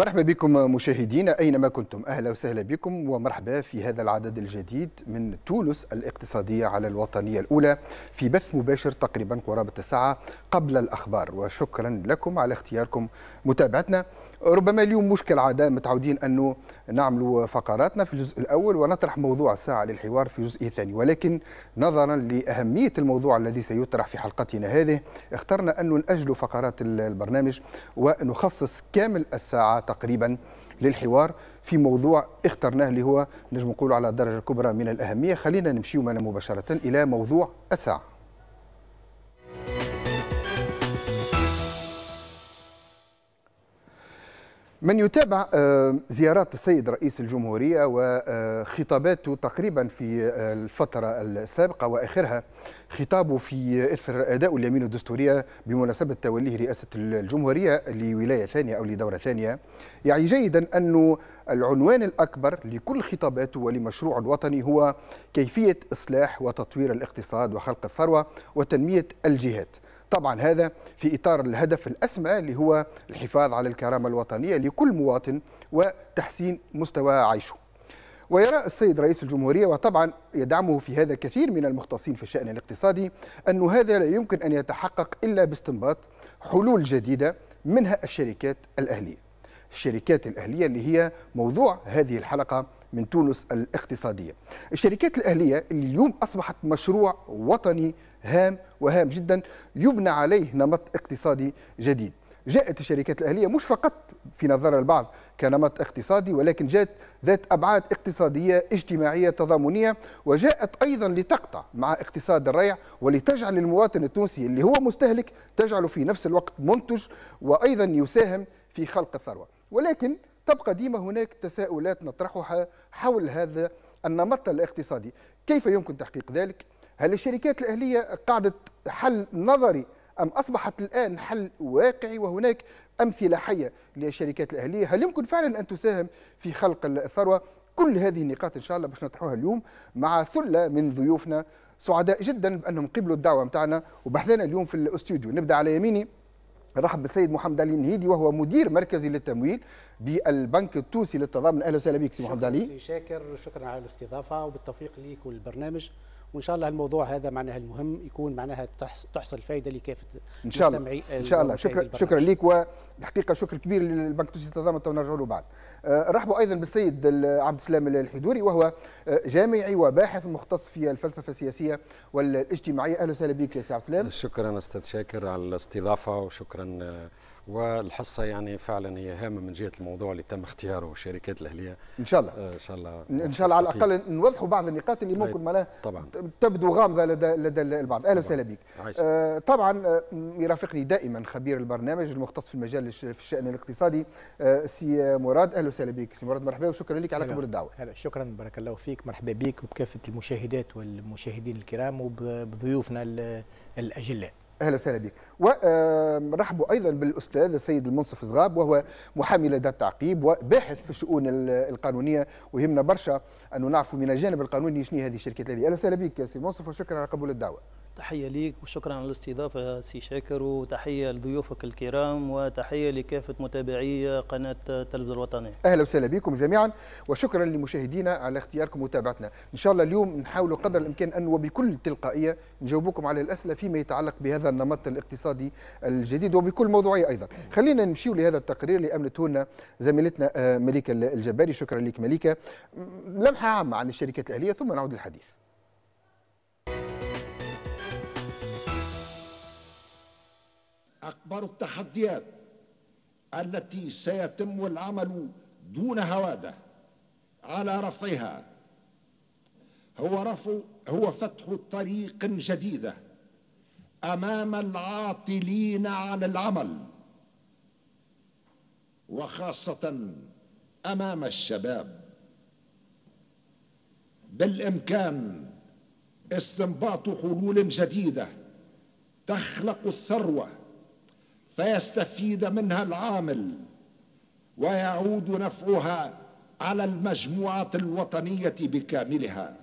مرحبا بكم مشاهدينا اينما كنتم اهلا وسهلا بكم ومرحبا في هذا العدد الجديد من تونس الاقتصاديه على الوطنيه الاولى في بث مباشر تقريبا قرابه الساعه قبل الاخبار وشكرا لكم على اختياركم متابعتنا ربما اليوم مشكل عاده متعودين انه نعملوا فقراتنا في الجزء الاول ونطرح موضوع الساعه للحوار في الجزء الثاني ولكن نظرا لاهميه الموضوع الذي سيطرح في حلقتنا هذه اخترنا انه ناجل فقرات البرنامج ونخصص كامل الساعه تقريبا للحوار في موضوع اخترناه اللي هو نجم نقوله على درجه كبرى من الاهميه خلينا نمشي معنا مباشره الى موضوع الساعه من يتابع آه، زيارات السيد رئيس الجمهورية وخطاباته تقريبا في آه، الفترة السابقة وآخرها خطابه في إثر أداء اليمين الدستورية بمناسبة توليه رئاسة الجمهورية لولاية ثانية أو لدورة ثانية يعني جيدا أن العنوان الأكبر لكل خطاباته ولمشروع الوطني هو كيفية إصلاح وتطوير الاقتصاد وخلق الثروة وتنمية الجهات طبعا هذا في إطار الهدف الأسمى اللي هو الحفاظ على الكرامة الوطنية لكل مواطن وتحسين مستوى عيشه ويرى السيد رئيس الجمهورية وطبعا يدعمه في هذا كثير من المختصين في الشأن الاقتصادي أن هذا لا يمكن أن يتحقق إلا باستنباط حلول جديدة منها الشركات الأهلية الشركات الأهلية اللي هي موضوع هذه الحلقة من تونس الاقتصادية الشركات الأهلية اليوم أصبحت مشروع وطني هام وهام جدا يبنى عليه نمط اقتصادي جديد جاءت الشركات الأهلية مش فقط في نظر البعض كنمط اقتصادي ولكن جاءت ذات أبعاد اقتصادية اجتماعية تضامنية وجاءت أيضا لتقطع مع اقتصاد الريع ولتجعل المواطن التونسي اللي هو مستهلك تجعله في نفس الوقت منتج وأيضا يساهم في خلق الثروة ولكن تبقى ديما هناك تساؤلات نطرحها حول هذا النمط الاقتصادي كيف يمكن تحقيق ذلك هل الشركات الأهلية قاعدة حل نظري أم أصبحت الآن حل واقعي وهناك أمثلة حية للشركات الأهلية هل يمكن فعلا أن تساهم في خلق الثروة كل هذه النقاط إن شاء الله باش نطرحوها اليوم مع ثلة من ضيوفنا سعداء جدا بأنهم قبلوا الدعوة متاعنا وبحثنا اليوم في الاستوديو نبدأ على يميني رحب بالسيد محمد علي النهيدي وهو مدير مركزي للتمويل بالبنك التونسي للتضامن اهلا وسهلا بك سي محمد علي سي شاكر شكرا على الاستضافه وبالتوفيق ليك والبرنامج وان شاء الله الموضوع هذا معناها المهم يكون معناها تحصل فائده لكافه ان شاء الله ان شاء الله شكرا شكرا ليك والحقيقه شكر كبير للبنك التونسي للتضامن تو نرجعوا له بعد آه، رحبوا ايضا بالسيد عبد السلام الحدوري وهو آه، جامعي وباحث مختص في الفلسفه السياسيه والاجتماعيه اهلا وسهلا بك يا سي عبد السلام شكرا استاذ شاكر على الاستضافه وشكرا آه، والحصه يعني فعلا هي هامه من جهه الموضوع اللي تم اختياره الشركات الاهليه ان شاء الله آه، ان شاء الله ان شاء الله على الاقل نوضحوا بعض النقاط اللي طيب، ممكن معناها طبعا تبدو غامضه لدى لدى البعض اهلا وسهلا بك آه طبعا آه، يرافقني دائما خبير البرنامج المختص في المجال في الشان الاقتصادي آه سي مراد اهلا وسهلا بك سي مراد مرحبا وشكرا لك على قبول الدعوه هلا شكرا بارك الله فيك مرحبا بك وبكافه المشاهدات والمشاهدين الكرام وبضيوفنا الاجلاء اهلا وسهلا بك ونرحبوا ايضا بالاستاذ السيد المنصف زغاب وهو محامي لدى التعقيب وباحث في الشؤون القانونيه ويهمنا برشا انه نعرفوا من الجانب القانوني شنو هذه الشركات هذه اهلا وسهلا بك يا سي المنصف وشكرا على قبول الدعوه تحية ليك وشكرا على الاستضافة سي شاكر وتحية لضيوفك الكرام وتحية لكافة متابعي قناة التلفزيون الوطنية أهلا وسهلا بكم جميعا وشكرا لمشاهدينا على اختياركم ومتابعتنا إن شاء الله اليوم نحاول قدر الإمكان أن وبكل تلقائية نجاوبكم على الأسئلة فيما يتعلق بهذا النمط الاقتصادي الجديد وبكل موضوعية أيضا خلينا نمشي لهذا التقرير اللي امنته لنا زميلتنا آه، مليكة الجباري شكرا لك مليكة لمحة عامة عن الشركات الأهلية ثم نعود للحديث أكبر التحديات التي سيتم العمل دون هوادة على رفعها هو رفع هو فتح طريق جديدة أمام العاطلين عن العمل وخاصة أمام الشباب بالإمكان استنباط حلول جديدة تخلق الثروه فيستفيد منها العامل ويعود نفعها على المجموعه الوطنيه بكاملها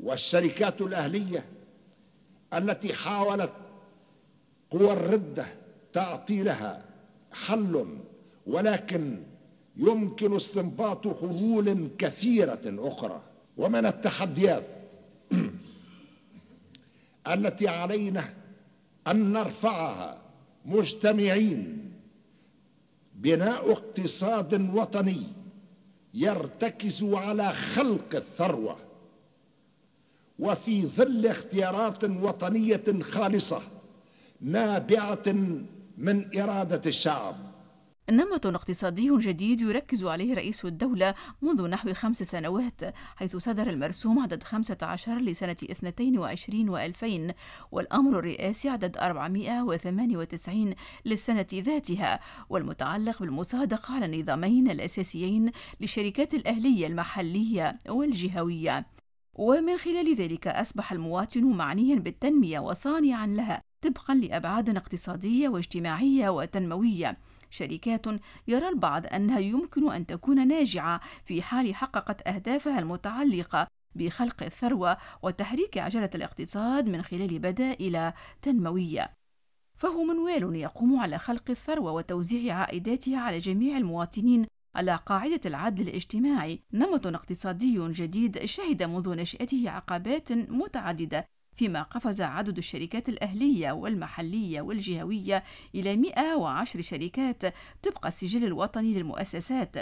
والشركات الاهليه التي حاولت قوى الرده تعطيلها حل ولكن يمكن استنباط حلول كثيره اخرى ومن التحديات التي علينا ان نرفعها مجتمعين بناء اقتصاد وطني يرتكز على خلق الثروه وفي ظل اختيارات وطنيه خالصه نابعه من اراده الشعب نمط اقتصادي جديد يركز عليه رئيس الدولة منذ نحو خمس سنوات حيث صدر المرسوم عدد 15 لسنة 22 و2000 والأمر الرئاسي عدد 498 للسنة ذاتها والمتعلق بالمصادقة على النظامين الأساسيين للشركات الأهلية المحلية والجهوية ومن خلال ذلك أصبح المواطن معنيا بالتنمية وصانعا لها طبقا لأبعاد اقتصادية واجتماعية وتنموية شركات يرى البعض أنها يمكن أن تكون ناجعة في حال حققت أهدافها المتعلقة بخلق الثروة وتحريك عجلة الاقتصاد من خلال بدائل تنموية. فهو منوال يقوم على خلق الثروة وتوزيع عائداتها على جميع المواطنين على قاعدة العدل الاجتماعي نمط اقتصادي جديد شهد منذ نشأته عقبات متعددة فيما قفز عدد الشركات الأهلية والمحلية والجهوية إلى 110 شركات طبق السجل الوطني للمؤسسات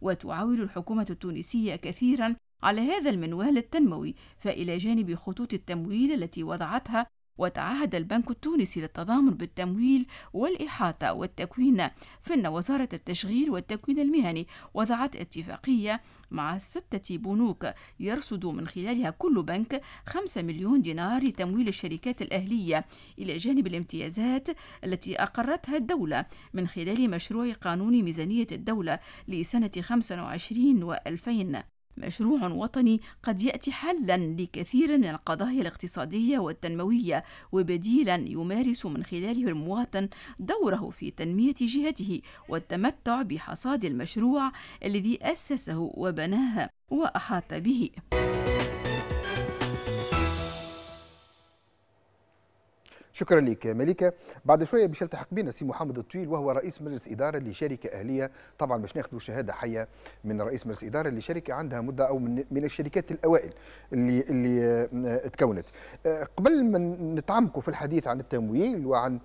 وتعاون الحكومة التونسية كثيرا على هذا المنوال التنموي فإلى جانب خطوط التمويل التي وضعتها وتعهد البنك التونسي للتضامن بالتمويل والإحاطة والتكوين فإن وزارة التشغيل والتكوين المهني وضعت اتفاقية مع ستة بنوك يرصد من خلالها كل بنك 5 مليون دينار لتمويل الشركات الأهلية إلى جانب الامتيازات التي أقرتها الدولة من خلال مشروع قانون ميزانية الدولة لسنة 25 و 2000 مشروع وطني قد ياتي حلا لكثير من القضايا الاقتصاديه والتنمويه وبديلا يمارس من خلاله المواطن دوره في تنميه جهته والتمتع بحصاد المشروع الذي اسسه وبناه واحاط به شكرا لك مليكه بعد شويه باش يلتحق بنا سي محمد الطويل وهو رئيس مجلس اداره لشركه اهليه طبعا باش ناخذوا شهاده حيه من رئيس مجلس اداره لشركه عندها مده او من, من الشركات الاوائل اللي اللي آه، تكونت آه، قبل ما نتعمقوا في الحديث عن التمويل وعن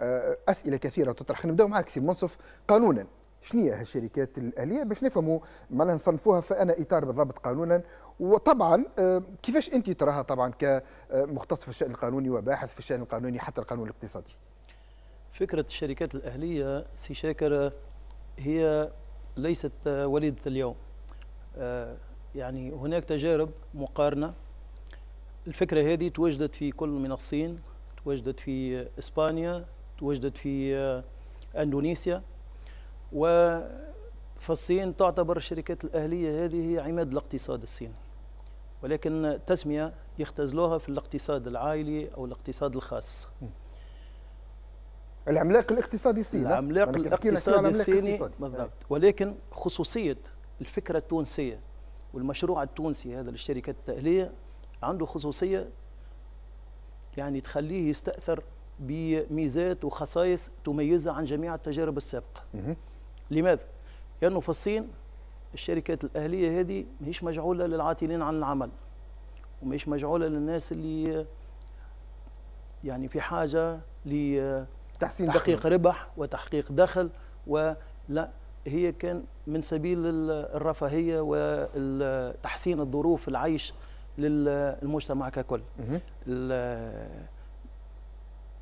آه، اسئله كثيره تطرح نبداو معك سي منصف قانونا شنو هي هالشركات الاهليه باش نفهموا معناها نصنفوها في انا اطار بالضبط قانونا وطبعا كيفاش انت تراها طبعا كمختص في الشان القانوني وباحث في الشان القانوني حتى القانون الاقتصادي فكره الشركات الاهليه سي شاكر هي ليست وليده اليوم آه، يعني هناك تجارب مقارنه الفكره هذه توجدت في كل من الصين توجدت في اسبانيا توجدت في آه، اندونيسيا و فالصين تعتبر الشركات الأهلية هذه هي عماد الاقتصاد الصيني ولكن تسمية يختزلوها في الاقتصاد العائلي أو الاقتصاد الخاص العملاق الاقتصادي الصيني العملاق الاقتصادي الصيني بالضبط ولكن خصوصية الفكرة التونسية والمشروع التونسي هذا للشركة التأهلية عنده خصوصية يعني تخليه يستأثر بميزات وخصائص تميزها عن جميع التجارب السابقة لماذا؟ لأنه في الصين الشركات الاهليه هذه ماهيش مجعوله للعاطلين عن العمل وماهيش مجعوله للناس اللي يعني في حاجه لتحسين تحقيق ربح وتحقيق دخل ولا هي كان من سبيل الرفاهيه وتحسين الظروف العيش للمجتمع ككل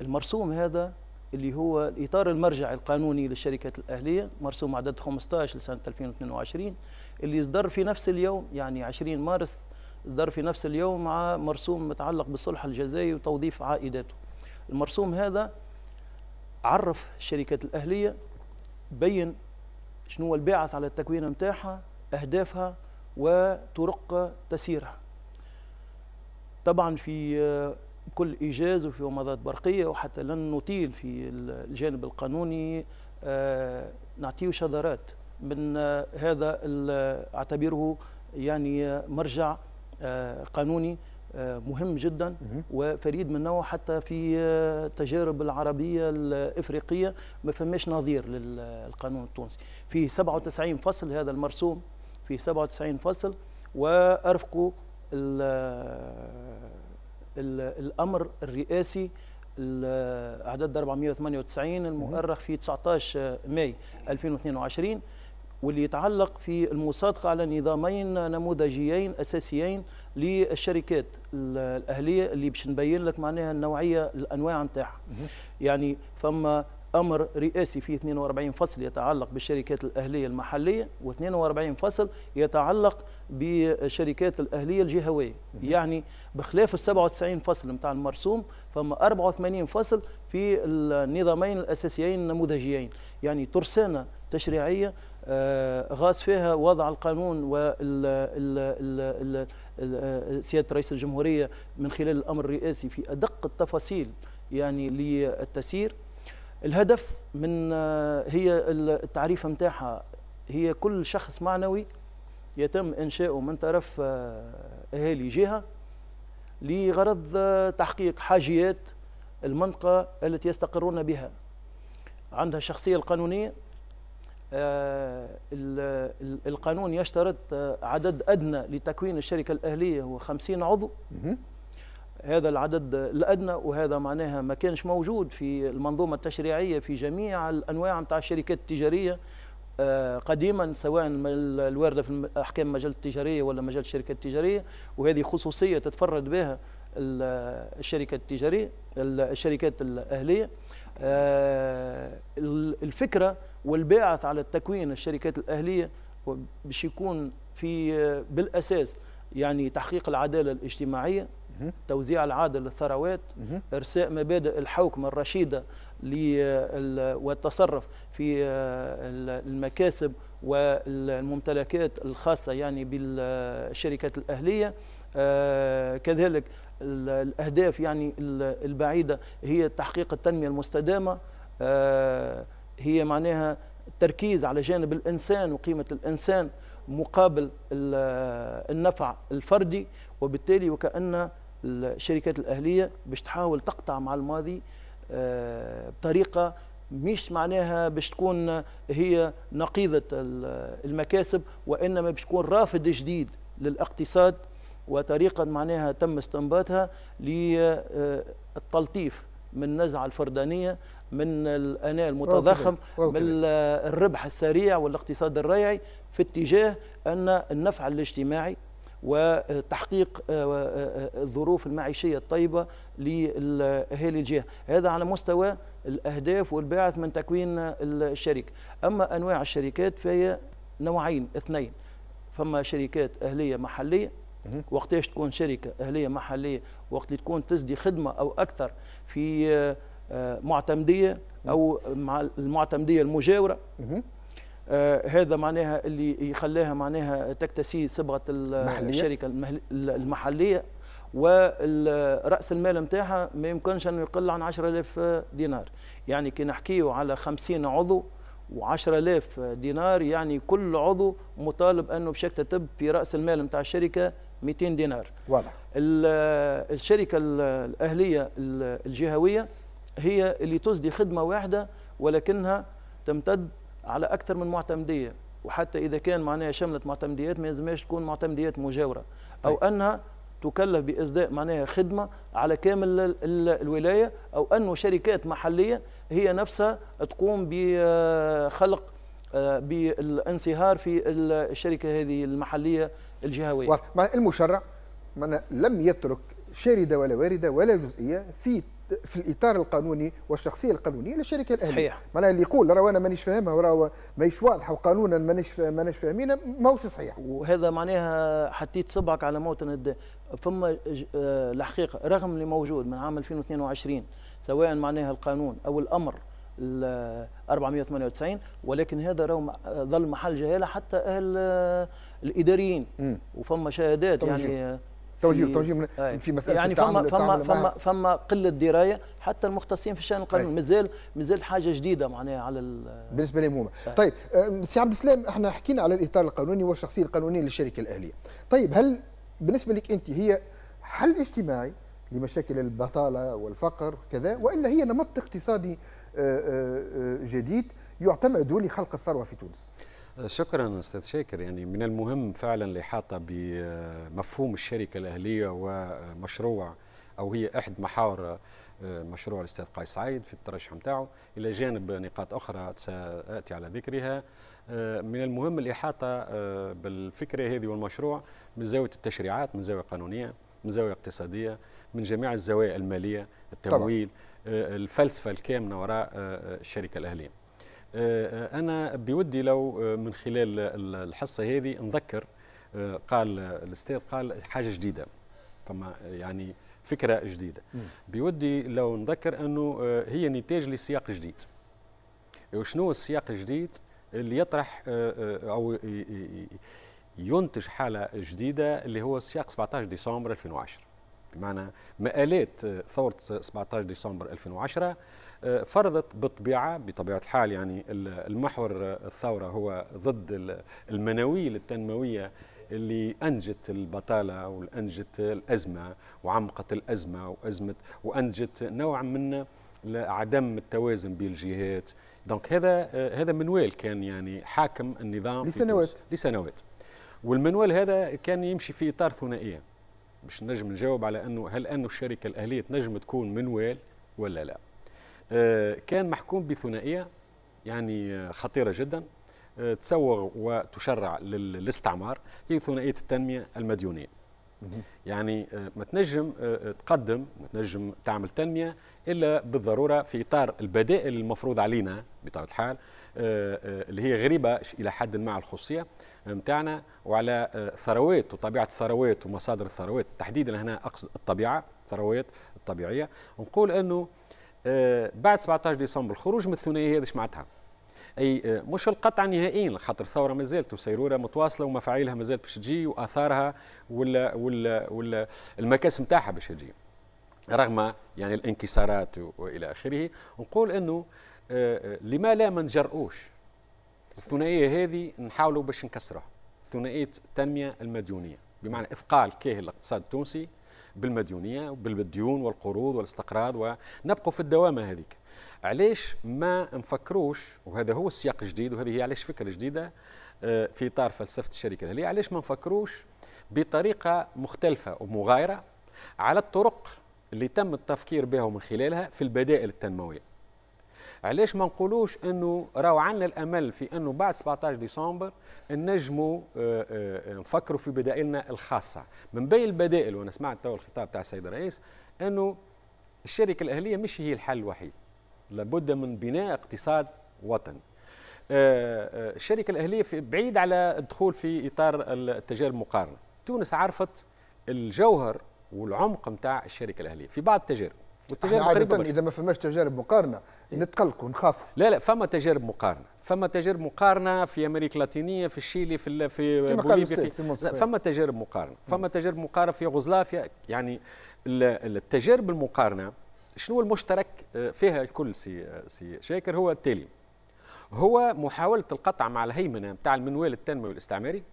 المرسوم هذا اللي هو الاطار المرجع القانوني للشركات الاهليه مرسوم عدد 15 لسنه 2022 اللي اصدر في نفس اليوم يعني 20 مارس اصدر في نفس اليوم مع مرسوم متعلق بالصلح الجزائي وتوظيف عائداته. المرسوم هذا عرف الشركات الاهليه بين شنو هو الباعث على التكوين نتاعها اهدافها وطرق تسييرها. طبعا في كل إيجاز وفي ومضات برقية وحتى لن نطيل في الجانب القانوني آه، نعطيه شذرات من آه، هذا أعتبره يعني مرجع آه، قانوني مهم جدا وفريد من نوعه حتى في التجارب العربية الإفريقية ما فماش نظير للقانون التونسي في 97 فصل هذا المرسوم في 97 فصل وأرفقوا الامر الرئاسي الاعداد 498 المؤرخ في 19 ماي 2022 واللي يتعلق في المصادقه على نظامين نموذجيين اساسيين للشركات الاهليه اللي باش نبين لك معناها النوعيه الانواع نتاعها يعني فما امر رئاسي في 42 فصل يتعلق بالشركات الاهليه المحليه و42 فصل يتعلق بالشركات الاهليه الجهويه يعني بخلاف ال 97 فصل نتاع المرسوم فما 84 فصل في النظامين الاساسيين النموذجيين يعني ترسانه تشريعيه آه، غاز فيها وضع القانون وسياده رئيس الجمهوريه من خلال الامر الرئاسي في ادق التفاصيل يعني للتسيير الهدف من آه، هي التعريفه نتاعها هي كل شخص معنوي يتم انشاؤه من طرف آه، اهالي جهه لغرض آه، تحقيق حاجيات المنطقه التي يستقرون بها عندها الشخصيه القانونيه القانون يشترط عدد ادنى لتكوين الشركه الاهليه هو 50 عضو هذا العدد الادنى وهذا معناها ما كانش موجود في المنظومه التشريعيه في جميع الانواع نتاع الشركات التجاريه آه، قديما سواء الوارده في احكام مجال التجاريه ولا مجال الشركات التجاريه وهذه خصوصيه تتفرد بها الشركه التجاريه الشركات الاهليه آه، الفكره والباعث على تكوين الشركات الاهليه باش يكون في بالاساس يعني تحقيق العداله الاجتماعيه توزيع العادل للثروات إرساء مبادئ الحوكمة الرشيدة والتصرف في آه، المكاسب والممتلكات الخاصة يعني بالشركات الأهلية آه، كذلك الأهداف يعني البعيدة هي تحقيق التنمية المستدامة آه، هي معناها التركيز على جانب الإنسان وقيمة الإنسان مقابل النفع الفردي وبالتالي وكأن الشركات الاهليه باش تحاول تقطع مع الماضي آه، بطريقه مش معناها باش تكون هي نقيضه المكاسب وانما باش تكون رافد جديد للاقتصاد وطريقه معناها تم استنباطها للتلطيف آه، من النزعه الفردانيه من الاناء المتضخم من الربح السريع والاقتصاد الريعي في اتجاه ان النفع الاجتماعي وتحقيق آه، آه، آه، الظروف المعيشية الطيبة لأهالي الجهة هذا على مستوى الأهداف والباعث من تكوين الشركة أما أنواع الشركات فهي نوعين اثنين فما شركات أهلية محلية وقتاش تكون شركة أهلية محلية وقت اللي تكون تسدي خدمة أو أكثر في معتمدية أو مع المعتمدية المجاورة آه، هذا معناها اللي يخليها معناها تكتسي صبغه الشركه المحليه وراس المال نتاعها ما يمكنش انه يقل عن 10000 دينار يعني كي نحكيو على 50 عضو و10000 دينار يعني كل عضو مطالب انه باش يكتتب في راس المال نتاع الشركه 200 دينار واضح الشركه الاهليه الجهويه هي اللي تسدي خدمه واحده ولكنها تمتد على اكثر من معتمديه وحتى اذا كان معناها شملت معتمديات ما يلزمهاش تكون معتمديات مجاوره او طيب. انها تكلف باصداء معناها خدمه على كامل الولايه او انه شركات محليه هي نفسها تقوم بخلق آه، بالانصهار في الشركه هذه المحليه الجهويه. المشرع لم يترك شارده ولا وارده ولا جزئيه في في الاطار القانوني والشخصيه القانونيه للشركه الاهليه صحيح معناها اللي يقول راه انا مانيش فاهمها وراه ماهيش واضحه وقانونا مانيش مانيش فاهمينها ماهوش صحيح وهذا معناها حطيت صبعك على موطن الد... فما آه، الحقيقه رغم اللي موجود من عام 2022 سواء معناها القانون او الامر 498 ولكن هذا راهو ظل محل جهاله حتى اهل آه، الاداريين وفما شهادات يعني توجيه توجيه في مساله يعني فما فما فما فما قله درايه حتى المختصين في الشان القانوني مازال مازال حاجه جديده معناها على بالنسبه لهم هما طيب, طيب، سي عبد السلام احنا حكينا على الاطار القانوني والشخصيه القانونيه للشركه الاهليه طيب هل بالنسبه لك انت هي حل اجتماعي لمشاكل البطاله والفقر كذا والا هي نمط اقتصادي أه، أه، أه، جديد يعتمد لخلق الثروه في تونس شكرا استاذ شاكر يعني من المهم فعلا الاحاطه بمفهوم الشركه الاهليه ومشروع او هي احد محاور آه، مشروع الاستاذ قيس سعيد في الترشح نتاعو الى جانب نقاط اخرى ساتي على ذكرها آه، من المهم الاحاطه آه، بالفكره هذه والمشروع من زاويه التشريعات من زاويه قانونيه من زاويه اقتصاديه من جميع الزوايا الماليه التمويل طبعا. الفلسفه الكامنه وراء الشركه الاهليه آه، انا بودي لو آه، من خلال الحصه هذه نذكر آه، قال الاستاذ قال حاجه جديده فما يعني فكره جديده بودي لو نذكر انه هي نتاج لسياق جديد وشنو السياق الجديد اللي يطرح او ينتج حاله جديده اللي هو سياق 17 ديسمبر 2010 بمعنى مآلات ثورة 17 ديسمبر 2010 فرضت بطبيعه بطبيعه الحال يعني المحور الثوره هو ضد المناويل التنمويه اللي انجت البطاله وانجت الازمه وعمقت الازمه وازمه وانجت نوع من عدم التوازن بين الجهات دونك هذا هذا منوال كان يعني حاكم النظام لسنوات لسنوات والمنوال هذا كان يمشي في اطار ثنائيه باش نجم نجاوب على انه هل انه الشركه الاهليه تنجم تكون منوال ولا لا آه، كان محكوم بثنائيه يعني آه، خطيره جدا آه، تسوغ وتشرع للاستعمار هي ثنائيه التنميه المديونيه. يعني ما تنجم تقدم ما تنجم تعمل تنميه الا بالضروره في اطار البدائل المفروض علينا بطبيعه الحال اللي هي غريبه الى حد ما على الخصوصيه نتاعنا وعلى ثروات وطبيعه الثروات ومصادر الثروات تحديدا هنا اقصد الطبيعه الثروات الطبيعيه نقول انه آه، بعد 17 ديسمبر الخروج من الثنائيه هذه معناتها اي آه، مش القطع نهائيا خاطر الثوره ما زالت وسيروره متواصله ومفاعيلها ما زالت باش تجي واثارها ولا ولا ولا المكاس نتاعها باش تجي رغم يعني الانكسارات والى اخره نقول انه آه، لما لا ما نجرؤوش الثنائيه هذه نحاولوا باش نكسرها ثنائيه التنميه المديونيه بمعنى اثقال كاهل الاقتصاد التونسي بالمديونيه وبالديون والقروض والاستقراض ونبقوا في الدوامه هذيك علاش ما نفكروش وهذا هو السياق الجديد وهذه هي علاش فكره جديده آه، في اطار فلسفه الشركه الهلاليه علاش ما نفكروش بطريقه مختلفه ومغايره على الطرق اللي تم التفكير بها من خلالها في البدائل التنمويه علاش ما نقولوش انه راهو عندنا الامل في انه بعد 17 ديسمبر نجموا آه، آه، نفكروا في بدائلنا الخاصه من بين البدائل وانا سمعت تو الخطاب تاع السيد الرئيس انه الشركه الاهليه مش هي الحل الوحيد لابد من بناء اقتصاد وطني آه، الشركه الاهليه بعيد على الدخول في اطار التجارب المقارنه تونس عرفت الجوهر والعمق نتاع الشركه الاهليه في بعض التجارب يعني والتجارب عادة اذا ما فماش تجارب مقارنه إيه. نتقلق ونخاف لا لا فما تجارب مقارنه فما تجارب مقارنه في امريكا اللاتينيه في الشيلي في في بوليفيا في, في فما تجارب مقارنه فما تجارب مقارنه في يوغوسلافيا يعني التجارب المقارنه شنو المشترك آه، فيها الكل سي آه، سي شاكر هو التالي هو محاوله القطع مع الهيمنه نتاع المنوال التنموي الاستعماري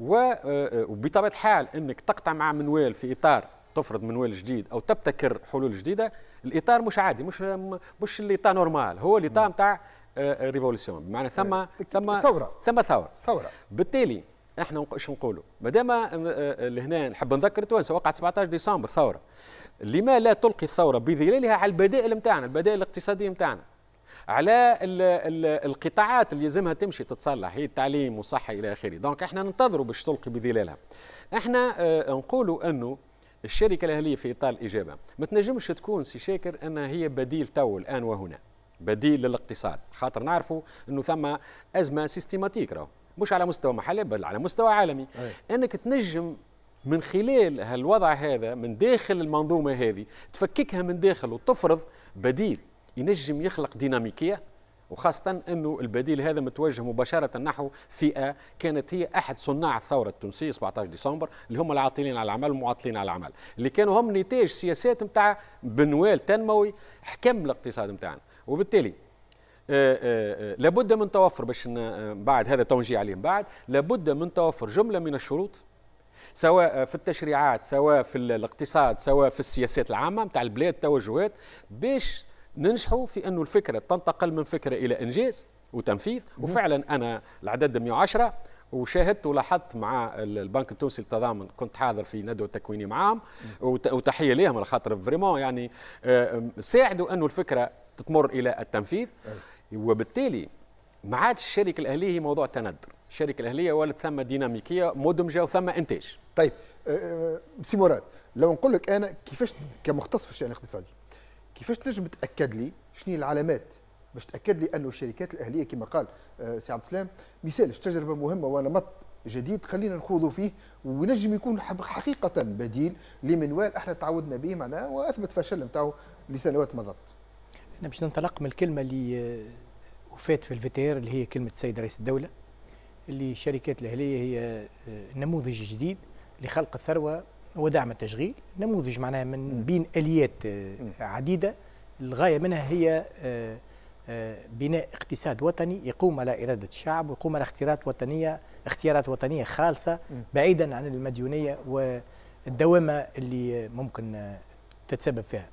آه، وبطبيعه الحال انك تقطع مع منوال في اطار تفرض منوال جديد او تبتكر حلول جديده الاطار مش عادي مش مش الاطار نورمال هو الاطار نتاع آه، ريفولوسيون بمعنى إيه. ثم ثم ثوره ثم ثوره ثوره بالتالي احنا ايش نقولوا ما دام آه، آه، لهنا نحب نذكر تونس وقعت 17 ديسمبر ثوره لما لا تلقي الثوره بظلالها على البدائل نتاعنا البدائل الاقتصاديه نتاعنا على الـ الـ القطاعات اللي يلزمها تمشي تتصلح هي التعليم والصحه الى اخره دونك احنا ننتظروا باش تلقي بظلالها احنا اه نقولوا انه الشركه الاهليه في اطار الاجابه ما تنجمش تكون سي شاكر انها هي بديل تو الان وهنا بديل للاقتصاد خاطر نعرفوا انه ثم ازمه سيستيماتيك راهو مش على مستوى محلي بل على مستوى عالمي أي. انك تنجم من خلال هالوضع هذا من داخل المنظومه هذه تفككها من داخل وتفرض بديل ينجم يخلق ديناميكيه وخاصة أنه البديل هذا متوجه مباشرة نحو فئة كانت هي أحد صناع الثورة التونسية 17 ديسمبر اللي هم العاطلين على العمل والمعطلين على العمل اللي كانوا هم نتاج سياسات نتاع بنوال تنموي حكم الاقتصاد نتاعنا وبالتالي آآ آه، آآ آه، آه، لابد من توفر باش بعد هذا تونجي عليهم بعد لابد من توفر جمله من الشروط سواء في التشريعات سواء في الاقتصاد سواء في السياسات العامه نتاع البلاد التوجهات باش ننجحوا في أن الفكرة تنتقل من فكرة إلى إنجاز وتنفيذ وفعلا أنا العدد 110 وشاهدت ولاحظت مع البنك التونسي للتضامن كنت حاضر في ندوه تكويني معاهم وتحيه لهم على خاطر فريمون يعني آه، ساعدوا انه الفكره تتمر الى التنفيذ أيوة. وبالتالي ما عادش الشركه الاهليه هي موضوع تندر الشركه الاهليه ولد ثم ديناميكيه مدمجه وثم انتاج طيب آه، آه، سي مراد لو نقول لك انا كيفاش كمختص في الشان الاقتصادي كيفاش تنجم تاكد لي شنو العلامات باش تاكد لي انه الشركات الاهليه كما قال آه، سي عبد السلام مثال تجربه مهمه ونمط جديد خلينا نخوضوا فيه ونجم يكون حقيقه بديل لمنوال احنا تعودنا به معناه واثبت فشل نتاعو لسنوات مضت. احنا باش ننطلق من الكلمه اللي آه، وفات في الفتير اللي هي كلمه السيد رئيس الدوله اللي الشركات الاهليه هي آه، نموذج جديد لخلق الثروه ودعم التشغيل نموذج معناها من بين اليات آه، عديده الغايه منها هي آه، آه، بناء اقتصاد وطني يقوم على اراده الشعب ويقوم على اختيارات وطنيه اختيارات وطنيه خالصه بعيدا عن المديونيه والدوامه اللي ممكن تتسبب فيها.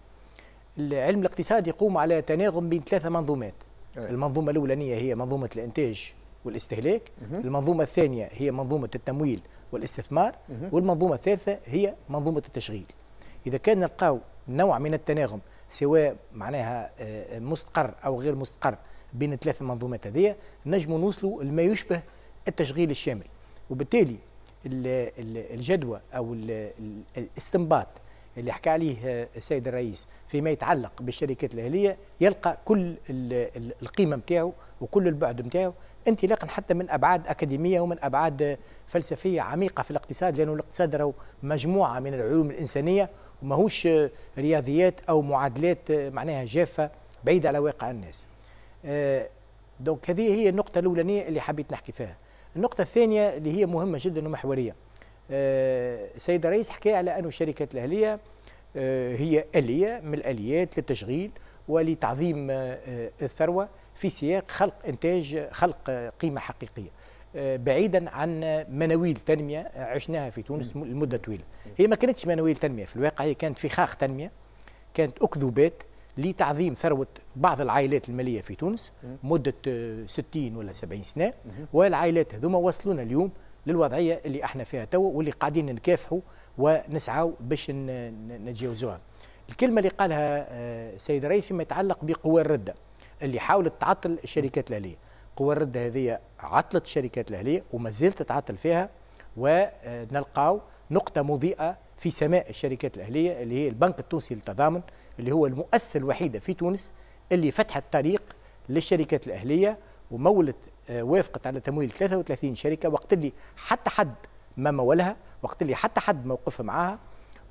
العلم الاقتصاد يقوم على تناغم بين ثلاثه منظومات. المنظومه الاولانيه هي منظومه الانتاج والاستهلاك، المنظومه الثانيه هي منظومه التمويل والاستثمار والمنظومة الثالثة هي منظومة التشغيل إذا كان نلقاو نوع من التناغم سواء معناها آه، مستقر أو غير مستقر بين الثلاث منظومات هذيا نجم نوصلوا لما يشبه التشغيل الشامل وبالتالي الجدوى أو الاستنباط اللي حكى عليه آه، السيد الرئيس فيما يتعلق بالشركات الاهليه يلقى كل القيمه نتاعو وكل البعد نتاعو انطلاقا حتى من ابعاد اكاديميه ومن ابعاد فلسفيه عميقه في الاقتصاد لانه الاقتصاد راهو مجموعه من العلوم الانسانيه وماهوش رياضيات او معادلات معناها جافه بعيده على واقع الناس. آه، دونك هذه هي النقطه الاولانيه اللي حبيت نحكي فيها. النقطه الثانيه اللي هي مهمه جدا ومحوريه. السيد آه، الرئيس حكى على انه الشركات الاهليه آه، هي اليه من الاليات للتشغيل ولتعظيم الثروه في سياق خلق إنتاج خلق قيمة حقيقية آه، بعيدا عن مناويل تنمية عشناها في تونس لمدة طويلة هي ما كانتش مناويل تنمية في الواقع هي كانت فخاخ تنمية كانت أكذوبات لتعظيم ثروة بعض العائلات المالية في تونس مدة 60 آه، ولا 70 سنة والعائلات هذوما وصلونا اليوم للوضعية اللي احنا فيها توا واللي قاعدين نكافحوا ونسعوا باش نتجاوزوها الكلمة اللي قالها السيد آه، الرئيس فيما يتعلق بقوى الردة اللي حاولت تعطل الشركات الاهليه قوى الرد هذه عطلت الشركات الاهليه وما زالت تعطل فيها ونلقاو نقطه مضيئه في سماء الشركات الاهليه اللي هي البنك التونسي للتضامن اللي هو المؤسسه الوحيده في تونس اللي فتحت طريق للشركات الاهليه ومولت آه، وافقت على تمويل 33 شركه وقت اللي حتى حد ما مولها وقت اللي حتى حد وقف معاها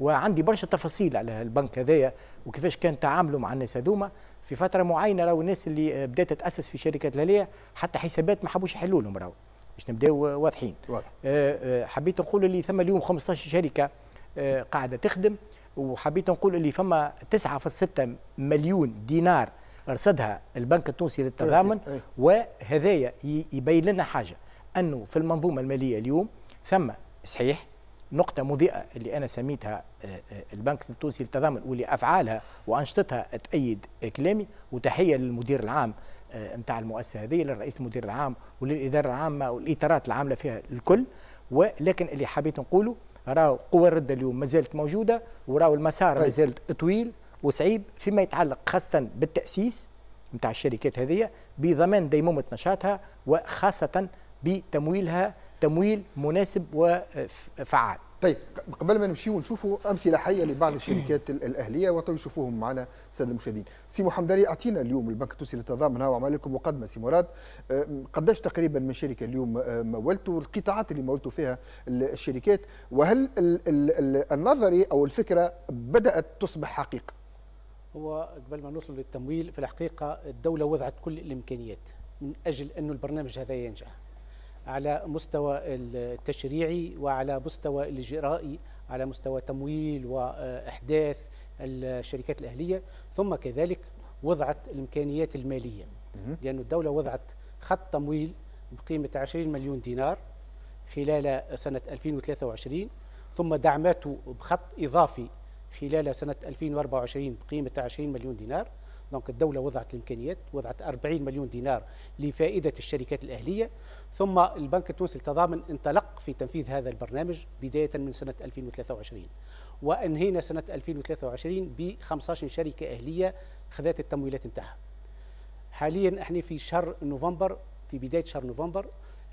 وعندي برشا تفاصيل على البنك هذايا وكيفاش كان تعامله مع الناس هذوما في فتره معينه راهو الناس اللي آه، بدات تتاسس في شركات الهليه حتى حسابات ما حبوش يحلوا لهم راهو باش نبداو واضحين آه، آه، حبيت نقول اللي ثم اليوم 15 شركه قاعده تخدم وحبيت نقول اللي فما 9.6 مليون دينار رصدها البنك التونسي للتضامن إيه، إيه. وهذايا يبين لنا حاجه انه في المنظومه الماليه اليوم ثم صحيح نقطة مضيئة اللي أنا سميتها آه، آه، البنك التونسي للتضامن واللي أفعالها وأنشطتها تأيد كلامي وتحية للمدير العام نتاع آه، المؤسسة هذه للرئيس المدير العام وللإدارة العامة والإطارات العاملة فيها الكل ولكن اللي حبيت نقوله راهو قوى الردة اليوم مازالت موجودة وراهو المسار ما مازالت طيب. طويل وصعيب فيما يتعلق خاصة بالتأسيس نتاع الشركات هذه بضمان ديمومة نشاطها وخاصة بتمويلها تمويل مناسب وفعال طيب قبل ما نمشي ونشوفوا امثله حيه لبعض الشركات الاهليه وتشوفوهم معنا ساده المشاهدين سي محمد علي اعطينا اليوم البنك التونسي للتضامن هاو نعم، وعمل لكم مقدمه سي مراد قداش تقريبا من شركه اليوم مولتوا القطاعات اللي مولتوا فيها الشركات وهل النظري او الفكره بدات تصبح حقيقه هو قبل ما نوصل للتمويل في الحقيقه الدوله وضعت كل الامكانيات من اجل انه البرنامج هذا ينجح على مستوى التشريعي وعلى مستوى الإجرائي على مستوى تمويل وإحداث الشركات الأهلية ثم كذلك وضعت الإمكانيات المالية لأن الدولة وضعت خط تمويل بقيمة 20 مليون دينار خلال سنة 2023 ثم دعمته بخط إضافي خلال سنة 2024 بقيمة 20 مليون دينار دونك الدولة وضعت الإمكانيات وضعت 40 مليون دينار لفائدة الشركات الأهلية ثم البنك التونسي التضامن انطلق في تنفيذ هذا البرنامج بداية من سنة 2023 وأنهينا سنة 2023 ب 15 شركة أهلية خذات التمويلات نتاعها حاليا احنا في شهر نوفمبر في بداية شهر نوفمبر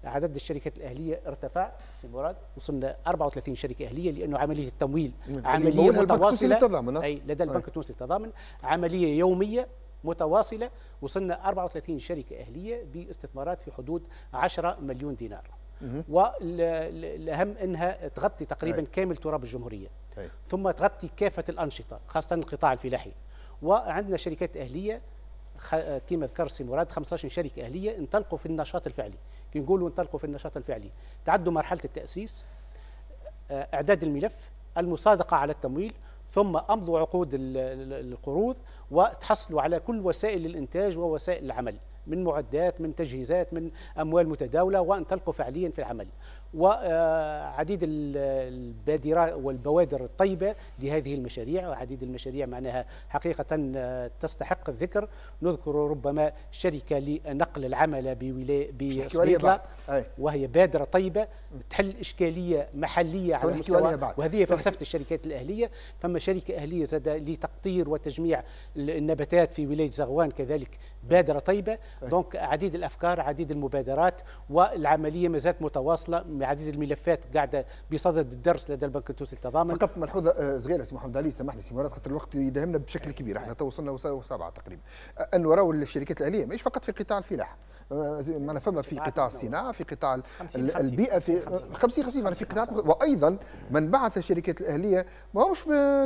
عدد الشركات الاهليه ارتفع سي مراد وصلنا 34 شركه اهليه لانه عمليه التمويل عمليه متواصله اي لدى طيب. البنك التونسي التضامن عمليه يوميه متواصله وصلنا 34 شركه اهليه باستثمارات في حدود 10 مليون دينار والاهم انها تغطي تقريبا أي. طيب. كامل تراب الجمهوريه أي. طيب. ثم تغطي كافه الانشطه خاصه القطاع الفلاحي وعندنا شركات اهليه كما ذكر سي مراد 15 شركه اهليه انطلقوا في النشاط الفعلي ينقلوا وانطلقوا في النشاط الفعلي تعدوا مرحلة التأسيس آه، إعداد الملف المصادقة على التمويل ثم أمضوا عقود القروض وتحصلوا على كل وسائل الإنتاج ووسائل العمل من معدات من تجهيزات من أموال متداولة وانطلقوا فعليا في العمل وعديد البادرة والبوادر الطيبة لهذه المشاريع وعديد المشاريع معناها حقيقة آه، تستحق الذكر نذكر ربما شركة لنقل العمل بصديقة وهي بادرة طيبة تحل إشكالية محلية على مستوى وهذه فلسفة الشركات الأهلية فما شركة أهلية زاد لتقطير وتجميع النباتات في ولاية زغوان كذلك بادرة طيبة دونك عديد الأفكار عديد المبادرات والعملية ما زالت متواصلة لعديد الملفات قاعده بصدد الدرس لدى البنك التونسي للتضامن فقط ملحوظه صغيره سي محمد علي سامحني سي مراد خاطر الوقت يدهمنا بشكل كبير احنا تو وصلنا وسبعه تقريبا آه، انه راهو الشركات الاهليه مش فقط في قطاع الفلاحه ما فما في قطاع الصناعه في قطاع البيئه في 50 50 يعني في قطاع وايضا من بعث الشركات الاهليه ما همش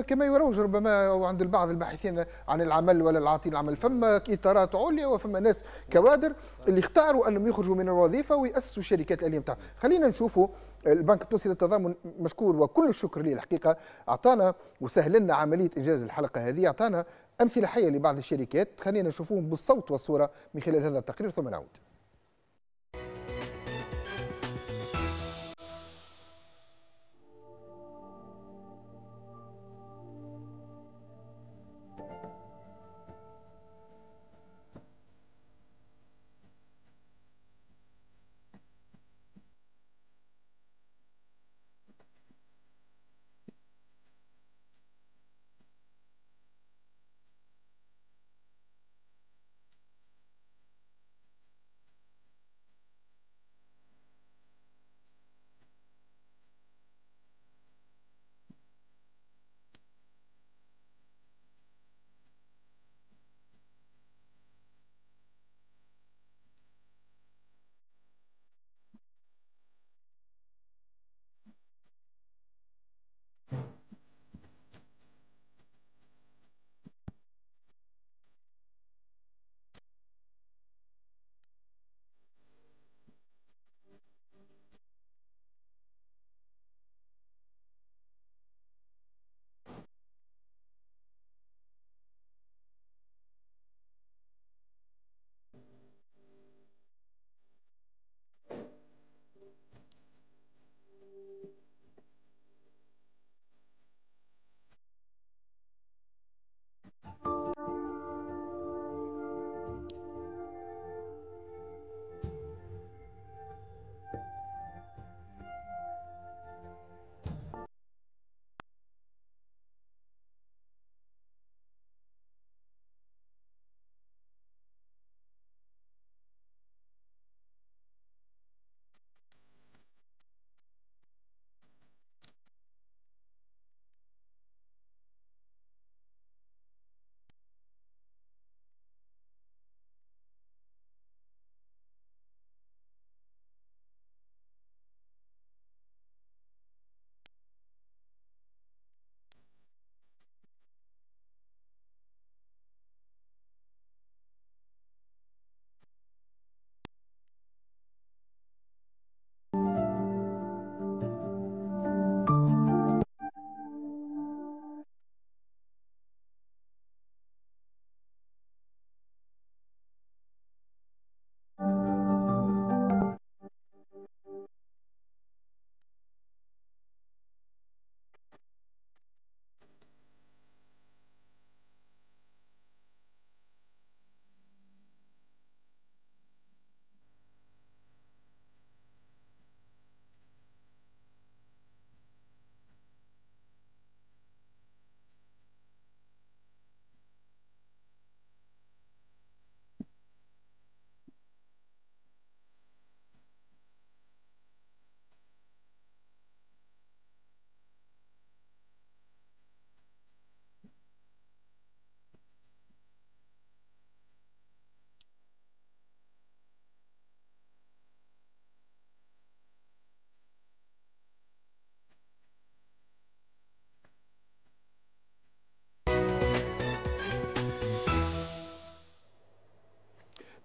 كما يروج ربما عند البعض الباحثين عن العمل ولا العاطين العمل فما اطارات عليا وفما ناس كوادر اللي اختاروا انهم يخرجوا من الوظيفه وياسسوا الشركات الاهليه خلينا نشوفوا البنك التونسي للتضامن مشكور وكل الشكر ليه الحقيقه اعطانا وسهل لنا عمليه انجاز الحلقه هذه اعطانا امثله حيه لبعض الشركات خلينا نشوفوهم بالصوت والصوره من خلال هذا التقرير ثم نعود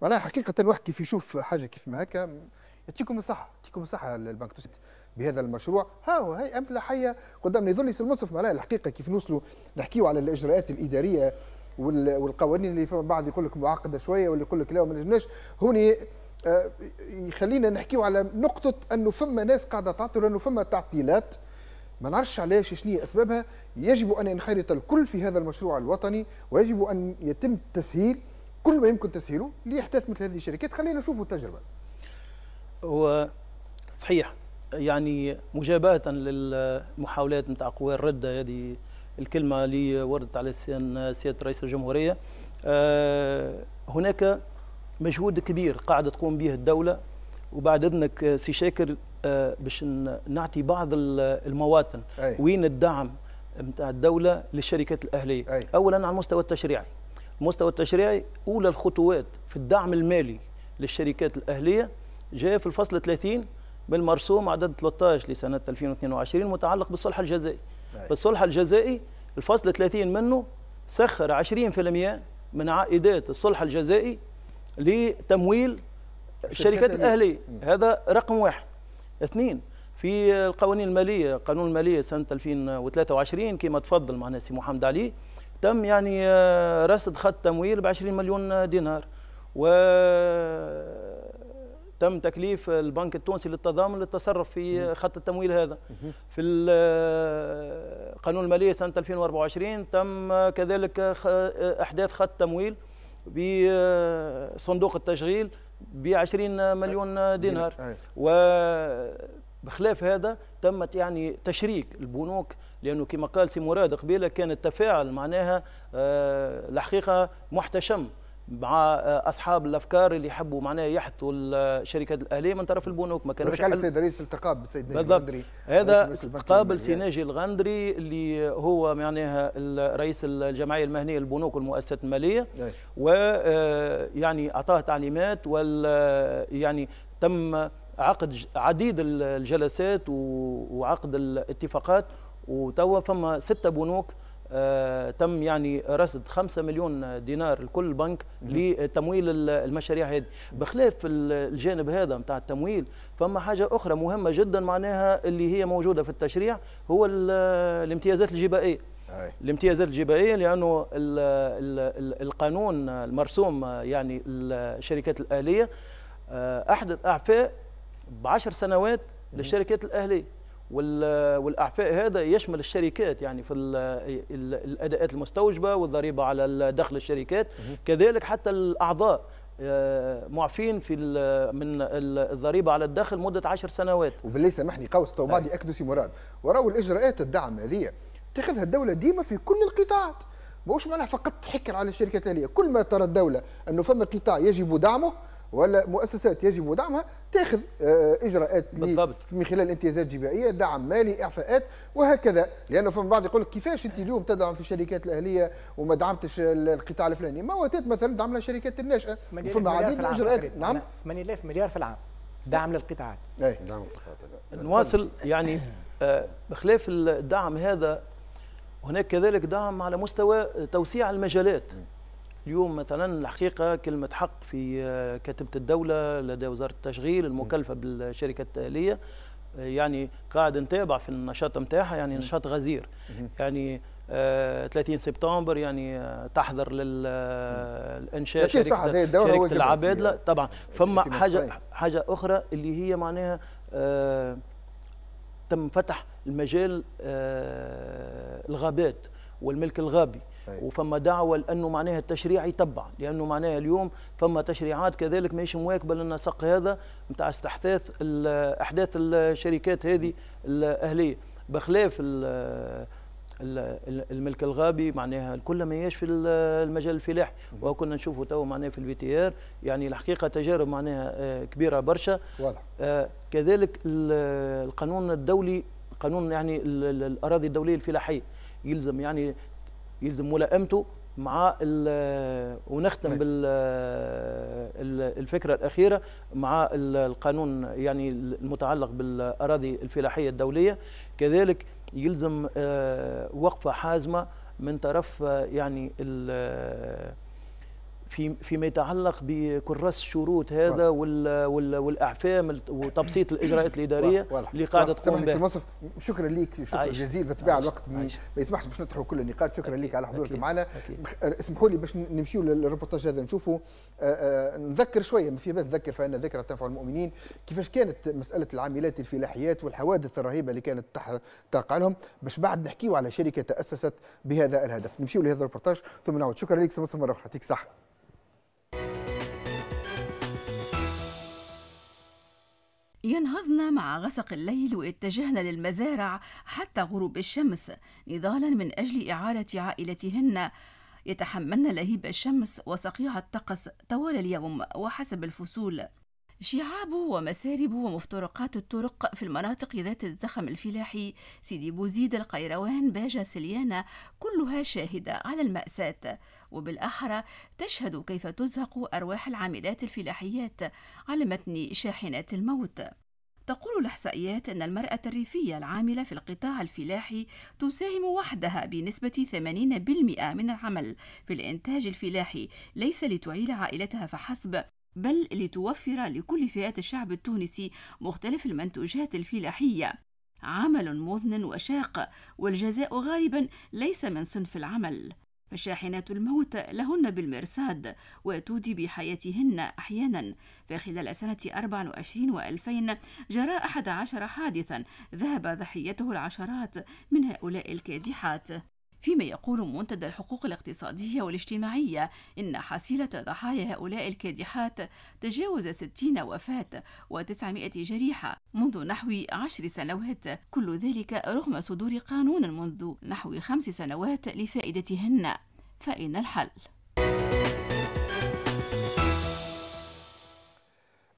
ولا حقيقه الواحد كيف يشوف حاجه كيف ما هكا يعطيكم الصحه يعطيكم الصحه البنك بهذا المشروع ها هو هي امثله حيه قدامنا يظل المصرف معناها الحقيقه كيف نوصلوا نحكيوا على الاجراءات الاداريه والقوانين اللي فما بعض يقول لك معقده شويه واللي يقول لك لا ما نجمناش هوني آه، يخلينا نحكيو على نقطة أنه فما ناس قاعدة تعطل لأنه فما تعطيلات ما نعرفش علاش شنو هي أسبابها يجب أن ينخرط الكل في هذا المشروع الوطني ويجب أن يتم التسهيل كل ما يمكن تسهيله ليحدث مثل هذه الشركات خلينا نشوفوا التجربه هو صحيح يعني مجابهة للمحاولات نتاع قوى الردة هذه الكلمة اللي وردت على لسان سيادة رئيس الجمهورية آه، هناك مجهود كبير قاعدة تقوم به الدولة وبعد إذنك سي شاكر آه، باش نعطي بعض المواطن أي. وين الدعم نتاع الدولة للشركات الأهلية أي. أولا على المستوى التشريعي المستوى التشريعي أولى الخطوات في الدعم المالي للشركات الأهلية جاء في الفصل 30 بالمرسوم عدد 13 لسنة 2022 متعلق بالصلح الجزائي طيب. بالصلح الجزائي الفصل 30 منه سخر 20% من عائدات الصلح الجزائي لتمويل الشركات الأهلية هذا رقم واحد اثنين في القوانين المالية قانون المالية سنة 2023 كما تفضل معنا سي محمد علي تم يعني آه، رصد خط تمويل ب 20 مليون دينار و آه، تم تكليف البنك التونسي للتضامن للتصرف في خط التمويل هذا في القانون آه، المالية سنة 2024 تم كذلك أحداث خط تمويل بصندوق التشغيل ب 20 مليون دينار وبخلاف أيوة. هذا تمت يعني تشريك البنوك لانه كما قال سي مراد قبيله كان التفاعل معناها آه، الحقيقه محتشم مع آه، اصحاب الافكار اللي يحبوا معناها يحثوا الشركات آه، الاهليه من طرف البنوك ما كانش كان السيد رئيس التقى بالسيد ناجي الغندري هذا قابل سي ناجي الغندري اللي هو معناها رئيس الجمعيه المهنيه للبنوك والمؤسسات الماليه نعم. و يعني اعطاه تعليمات وال يعني تم عقد عديد الجلسات وعقد الاتفاقات وتوا فما ستة بنوك آه تم يعني رصد 5 مليون دينار لكل بنك لتمويل المشاريع هذه بخلاف الجانب هذا نتاع التمويل فما حاجه اخرى مهمه جدا معناها اللي هي موجوده في التشريع هو الامتيازات الجبائيه الامتيازات الجبائيه لانه القانون المرسوم يعني الشركات الاهليه آه، احدث اعفاء بعشر سنوات للشركات الاهليه والاعفاء هذا يشمل الشركات يعني في الاداءات المستوجبه والضريبه على دخل الشركات كذلك حتى الاعضاء آه، معفين في من الضريبه على الدخل مده 10 سنوات وبالله سامحني قوس تو بعد ياكدوا سي مراد وراو الاجراءات الدعم هذه تاخذها الدوله ديما في كل القطاعات ماهوش معناها فقط تحكر على الشركات الاليه كل ما ترى الدوله انه فما قطاع يجب دعمه ولا مؤسسات يجب دعمها تاخذ آه، اجراءات بالضبط من خلال امتيازات جبائيه دعم مالي اعفاءات وهكذا لانه فما بعض يقول لك كيفاش انت اليوم تدعم في الشركات الاهليه وما دعمتش القطاع الفلاني مواتات مثلا دعم للشركات الشركات الناشئه فما عديد من الاجراءات نعم 8000 مليار في العام دعم نعم. للقطاعات اي دعم للقطاعات نواصل يعني آه، بخلاف الدعم هذا هناك كذلك دعم على مستوى توسيع المجالات اليوم مثلا الحقيقه كلمه حق في آه، كتبه الدوله لدى وزاره التشغيل المكلفه بالشركه التاليه آه، يعني قاعد نتابع في النشاط نتاعها يعني نشاط غزير يعني 30 آه، سبتمبر يعني تحضر للانشاء شركه, شركة العبادله طبعا فما حاجه حاجه اخرى اللي هي معناها تم فتح المجال الغابات والملك الغابي طيب. وفما دعوة لأنه معناها التشريع يتبع لأنه معناها اليوم فما تشريعات كذلك ماهيش مواكبة للنسق هذا نتاع استحثاث أحداث الشركات هذه الأهلية بخلاف الملك الغابي معناها الكل ما ياش في المجال الفلاحي وكنا نشوفوا تو معناها في البي تي ار يعني الحقيقه تجارب معناها آه، كبيره برشا واضح آه، كذلك القانون الدولي قانون يعني الاراضي الدوليه الفلاحيه يلزم يعني يلزم ملائمته مع ونختم بالفكره الاخيره مع القانون يعني المتعلق بالاراضي الفلاحيه الدوليه كذلك يلزم آه، وقفه حازمه من طرف آه، يعني في فيما يتعلق بكراس الشروط هذا وال وال والاعفام وتبسيط الاجراءات الاداريه اللي قاعده تقوم بها شكرا ليك شكرا جزيلا بالطبيعه الوقت ما يسمحش باش نطرحوا كل النقاط شكرا ليك على حضورك معنا آه، اسمحوا لي باش نمشيو للريبورتاج هذا نشوفوا آه، آه، نذكر شويه ما في بس نذكر فان ذكرى تنفع المؤمنين كيفاش كانت مساله العاملات الفلاحيات والحوادث الرهيبه اللي كانت تقع لهم باش بعد نحكيو على شركه تاسست بهذا الهدف نمشيو لهذا الريبورتاج ثم نعود شكرا لك مصر مره اخرى يعطيك الصحه ينهضن مع غسق الليل واتجهنا للمزارع حتى غروب الشمس نضالا من أجل إعالة عائلتهن يتحملن لهيب الشمس وصقيع الطقس طوال اليوم وحسب الفصول شعاب ومسارب ومفترقات الطرق في المناطق ذات الزخم الفلاحي سيدي بوزيد القيروان باجة سليانة كلها شاهدة على المأساة وبالأحرى تشهد كيف تزهق أرواح العاملات الفلاحيات على متن شاحنات الموت تقول الإحصائيات أن المرأة الريفية العاملة في القطاع الفلاحي تساهم وحدها بنسبة 80% من العمل في الإنتاج الفلاحي ليس لتعيل عائلتها فحسب بل لتوفر لكل فئات الشعب التونسي مختلف المنتوجات الفلاحية عمل مذن وشاق والجزاء غالبا ليس من صنف العمل فشاحنات الموت لهن بالمرصاد وتودي بحياتهن أحيانا فخلال سنة 24 و2000 جرى 11 حادثا ذهب ضحيته العشرات من هؤلاء الكادحات فيما يقول منتدى الحقوق الاقتصادية والاجتماعية إن حصيلة ضحايا هؤلاء الكادحات تجاوز 60 وفاة و900 جريحة منذ نحو عشر سنوات كل ذلك رغم صدور قانون منذ نحو خمس سنوات لفائدتهن فإن الحل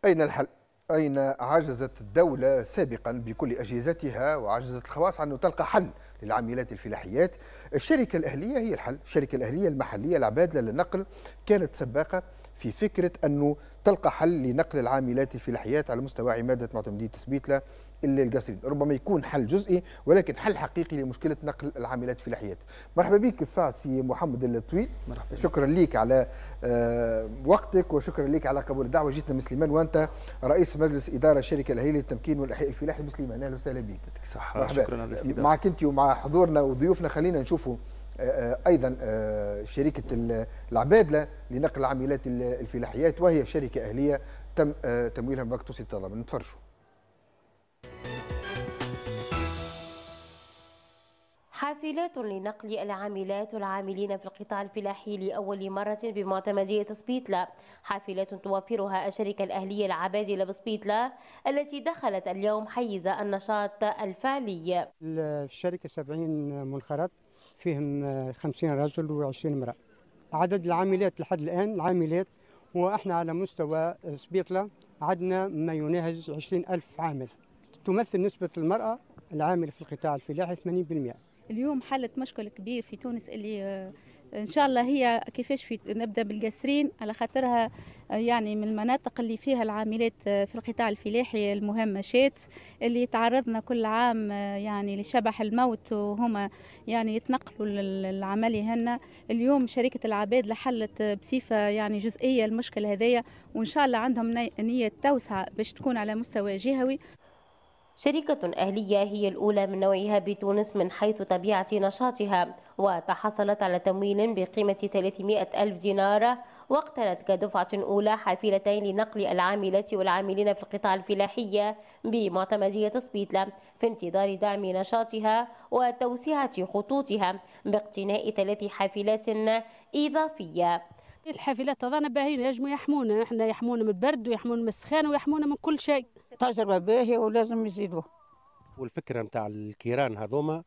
أين الحل؟ أين عجزت الدولة سابقا بكل أجهزتها وعجزت الخواص عن أن تلقى حل للعاملات الفلاحيات الشركة الأهلية هي الحل الشركة الأهلية المحلية العبادلة للنقل كانت سباقة في فكرة أنه تلقى حل لنقل العاملات الفلاحيات على مستوى عمادة معتمدية سبيتلة الجسرين ربما يكون حل جزئي ولكن حل حقيقي لمشكله نقل العاملات الفلاحيات مرحبا بك الساسي محمد الطويل مرحبا شكرا لك على آه، وقتك وشكرا لك على قبول الدعوه جيتنا من سليمان وانت رئيس مجلس اداره الشركه الاهليه للتمكين والاحياء الفلاحي بسليمان اهلا وسهلا بك يعطيك الصحه شكرا على الاستضافه معك انت ومع حضورنا وضيوفنا خلينا نشوفوا آه، آه، ايضا شركه العبادله لنقل العاملات الفلاحيات وهي شركه اهليه تم تمويلها من بنك التضامن نتفرجوا حافلات لنقل العاملات والعاملين في القطاع الفلاحي لأول مرة بمعتمدية سبيتلا حافلات توفرها الشركة الأهلية العبادلة بسبيتلا التي دخلت اليوم حيز النشاط الفعلي الشركة 70 منخرط فيهم 50 رجل و20 امرأة عدد العاملات لحد الآن العاملات واحنا على مستوى سبيتلا عدنا ما يناهز 20 ألف عامل تمثل نسبة المرأة العاملة في القطاع الفلاحي 80% اليوم حلت مشكل كبير في تونس اللي آه، ان شاء الله هي كيفاش في نبدا بالقسرين على خاطرها آه، يعني من المناطق اللي فيها العاملات آه، في القطاع الفلاحي المهمشات اللي تعرضنا كل عام يعني لشبح الموت وهما يعني يتنقلوا للعمل هنا اليوم شركه العباد لحلت بصفه يعني جزئيه المشكل هذايا وان شاء الله عندهم نيه توسعه باش تكون على مستوى جهوي شركة أهلية هي الأولى من نوعها بتونس من حيث طبيعة نشاطها وتحصلت على تمويل بقيمة 300 ألف دينار واقتنت كدفعة أولى حافلتين لنقل العاملات والعاملين في القطاع الفلاحي بمعتمدية سبيتلا في انتظار دعم نشاطها وتوسعة خطوطها باقتناء ثلاث حافلات إضافية الحافلات هذانا باهين يجموا يحمونا احنا يحمونا من البرد ويحمونا من السخان ويحمونا من كل شيء تجربه باهيه ولازم يزيدوها والفكره نتاع الكيران هذوما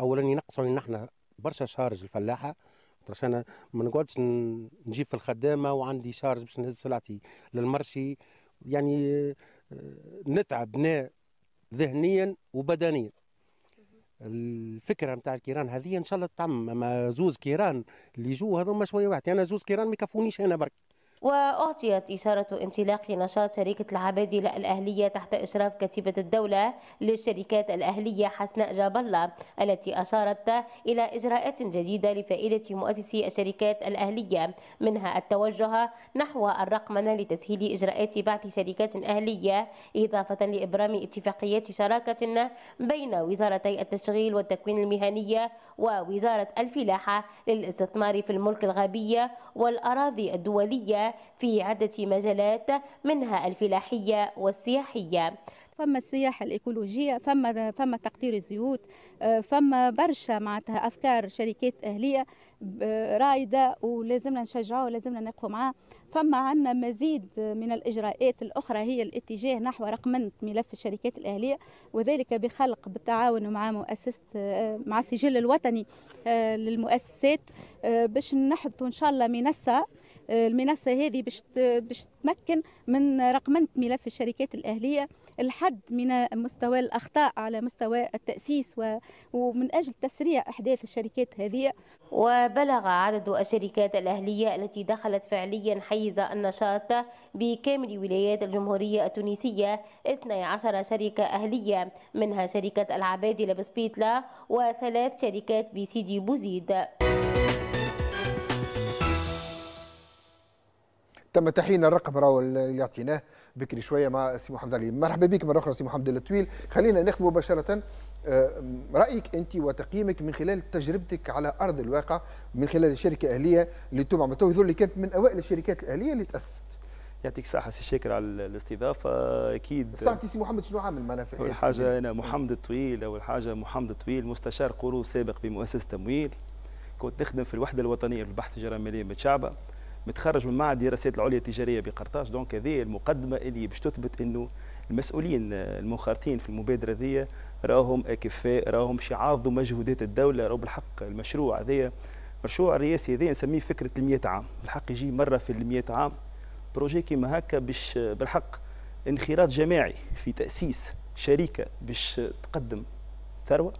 اولا ينقصوا نحن برشا شارج الفلاحه باش انا ما نقعدش نجيب في الخدامه وعندي شارج باش نهز سلعتي للمرشي يعني آه، نتعب ذهنيا وبدنيا الفكره نتاع الكيران هذه ان شاء الله تعم اما زوز كيران اللي جو هذوما شويه واحد انا يعني زوز كيران ما يكفونيش انا برك وأعطيت إشارة انطلاق نشاط شركة العبادلة الأهلية تحت إشراف كتيبة الدولة للشركات الأهلية حسناء جاب الله التي أشارت إلى إجراءات جديدة لفائدة مؤسسي الشركات الأهلية منها التوجه نحو الرقمنة لتسهيل إجراءات بعث شركات أهلية إضافة لإبرام اتفاقيات شراكة بين وزارتي التشغيل والتكوين المهنية ووزارة الفلاحة للاستثمار في الملك الغابية والأراضي الدولية في عدة مجالات منها الفلاحية والسياحية فما السياحة الإيكولوجية فما فما تقطير الزيوت آه، فما برشا معناتها أفكار شركات أهلية آه، رايدة ولازمنا نشجعوها ولازمنا نقفوا معاه فما عندنا مزيد من الإجراءات الأخرى هي الاتجاه نحو رقمنة ملف الشركات الأهلية وذلك بخلق بالتعاون مع مؤسسة آه، مع السجل الوطني للمؤسسات باش نحط إن شاء الله منصة المنصه هذه باش باش تمكن من رقمنه ملف الشركات الاهليه الحد من مستوى الاخطاء على مستوى التاسيس ومن اجل تسريع احداث الشركات هذه وبلغ عدد الشركات الاهليه التي دخلت فعليا حيز النشاط بكامل ولايات الجمهوريه التونسيه 12 شركه اهليه منها شركه العبادله بسبيتلا وثلاث شركات بسيدي بوزيد تم تحيين الرقم راهو اللي اعطيناه بكري شويه مع سي محمد علي مرحبا بك مره اخرى سي محمد الطويل خلينا ناخذ مباشره آه، رايك انت وتقييمك من خلال تجربتك على ارض الواقع من خلال الشركه الاهليه اللي تبع تو اللي كانت من اوائل الشركات الاهليه اللي تاسست يعطيك الصحه سي شاكر على الاستضافه اكيد ساعتي سي محمد شنو عامل معنا في اول حاجه انا محمد الطويل اول حاجه محمد الطويل مستشار قروض سابق بمؤسسه تمويل كنت نخدم في الوحده الوطنيه للبحث الجرائم الماليه متشعبة متخرج من معهد الدراسات العليا التجاريه بقرطاج دونك هذه المقدمه اللي باش تثبت انه المسؤولين المنخرطين في المبادره ذي راهم اكفاء راهم يعارضوا مجهودات الدوله راهو بالحق المشروع هذايا مشروع رئاسي هذايا نسميه فكره المئة عام بالحق يجي مره في المئة عام بروجي كيما هكا باش بالحق انخراط جماعي في تاسيس شركه باش تقدم ثروه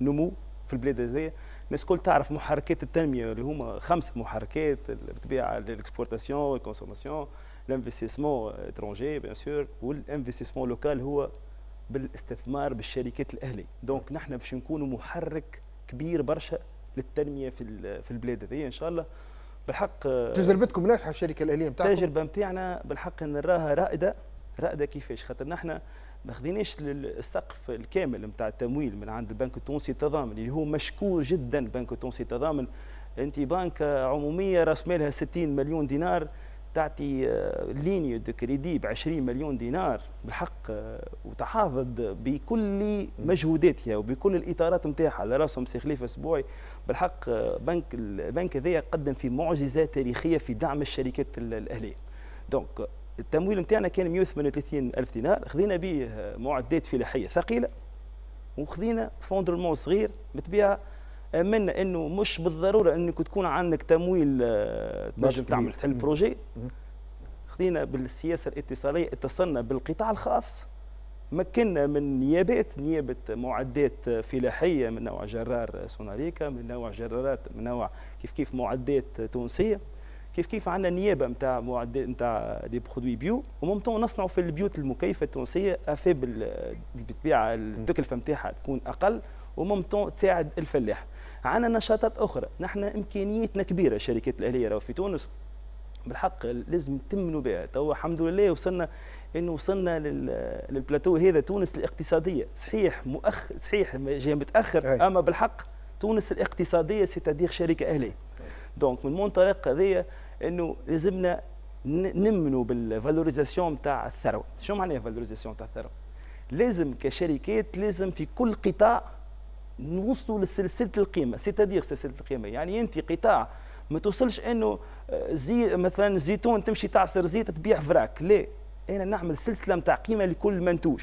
نمو في البلاد هذه الناس الكل تعرف محركات التنميه اللي هما خمس محركات بالطبيعه الاكسبورتاسيون والكونسوماسيون الانفستيسمون اترونجي بيان سور والانفستيسمون لوكال هو بالاستثمار بالشركات الاهلي دونك نحن باش نكونوا محرك كبير برشا للتنميه في في البلاد هذه ان شاء الله بالحق تجربتكم ناجحه الشركه الاهليه نتاعكم التجربه نتاعنا بالحق نراها رائده رائده كيفاش خاطر نحن ما خذيناش السقف الكامل نتاع التمويل من عند البنك التونسي التضامن اللي هو مشكور جدا البنك التونسي التضامن انت بنك عمومية راس مالها 60 مليون دينار تعطي آه، ليني دو كريدي ب 20 مليون دينار بالحق آه، وتحافظ بكل مجهوداتها وبكل الاطارات نتاعها على راسهم سي خليفه اسبوعي بالحق آه، بنك البنك هذايا قدم في معجزه تاريخيه في دعم الشركات الاهليه دونك التمويل نتاعنا كان 138 ألف دينار خذينا به آه، معدات فلاحية ثقيلة وخذينا فوندرمون صغير بالطبيعة آمنا آه، أنه مش بالضرورة أنك تكون عندك تمويل آه، تنجم تعمل تحل بروجي خذينا بالسياسة الاتصالية اتصلنا بالقطاع الخاص مكنا من نيابات نيابة معدات فلاحية من نوع جرار سوناريكا من نوع جرارات من نوع كيف كيف معدات تونسية كيف كيف عندنا النيابه نتاع معدات نتاع دي برودوي بيو ومام طون نصنعوا في البيوت المكيفه التونسيه افابل بالطبيعه التكلفه نتاعها تكون اقل ومام طون تساعد الفلاح عندنا نشاطات اخرى نحن امكانيتنا كبيره الشركات الاهليه راهو في تونس بالحق لازم تمنوا بها تو الحمد لله وصلنا انه وصلنا للبلاتو هذا تونس الاقتصاديه صحيح مؤخر صحيح جاي متاخر اما بالحق تونس الاقتصاديه سيتادير شركه اهليه دونك من المنطلق هذايا انه لازمنا نمنوا بالفالوريزاسيون نتاع الثروه شو معناها فالوريزاسيون نتاع الثروه لازم كشركات لازم في كل قطاع نوصلوا لسلسله القيمه سيتادير سلسله القيمه يعني انت قطاع ما توصلش انه آه، زي مثلا زيتون تمشي تعصر زيت تبيع فراك لا انا نعمل سلسله نتاع قيمه لكل منتوج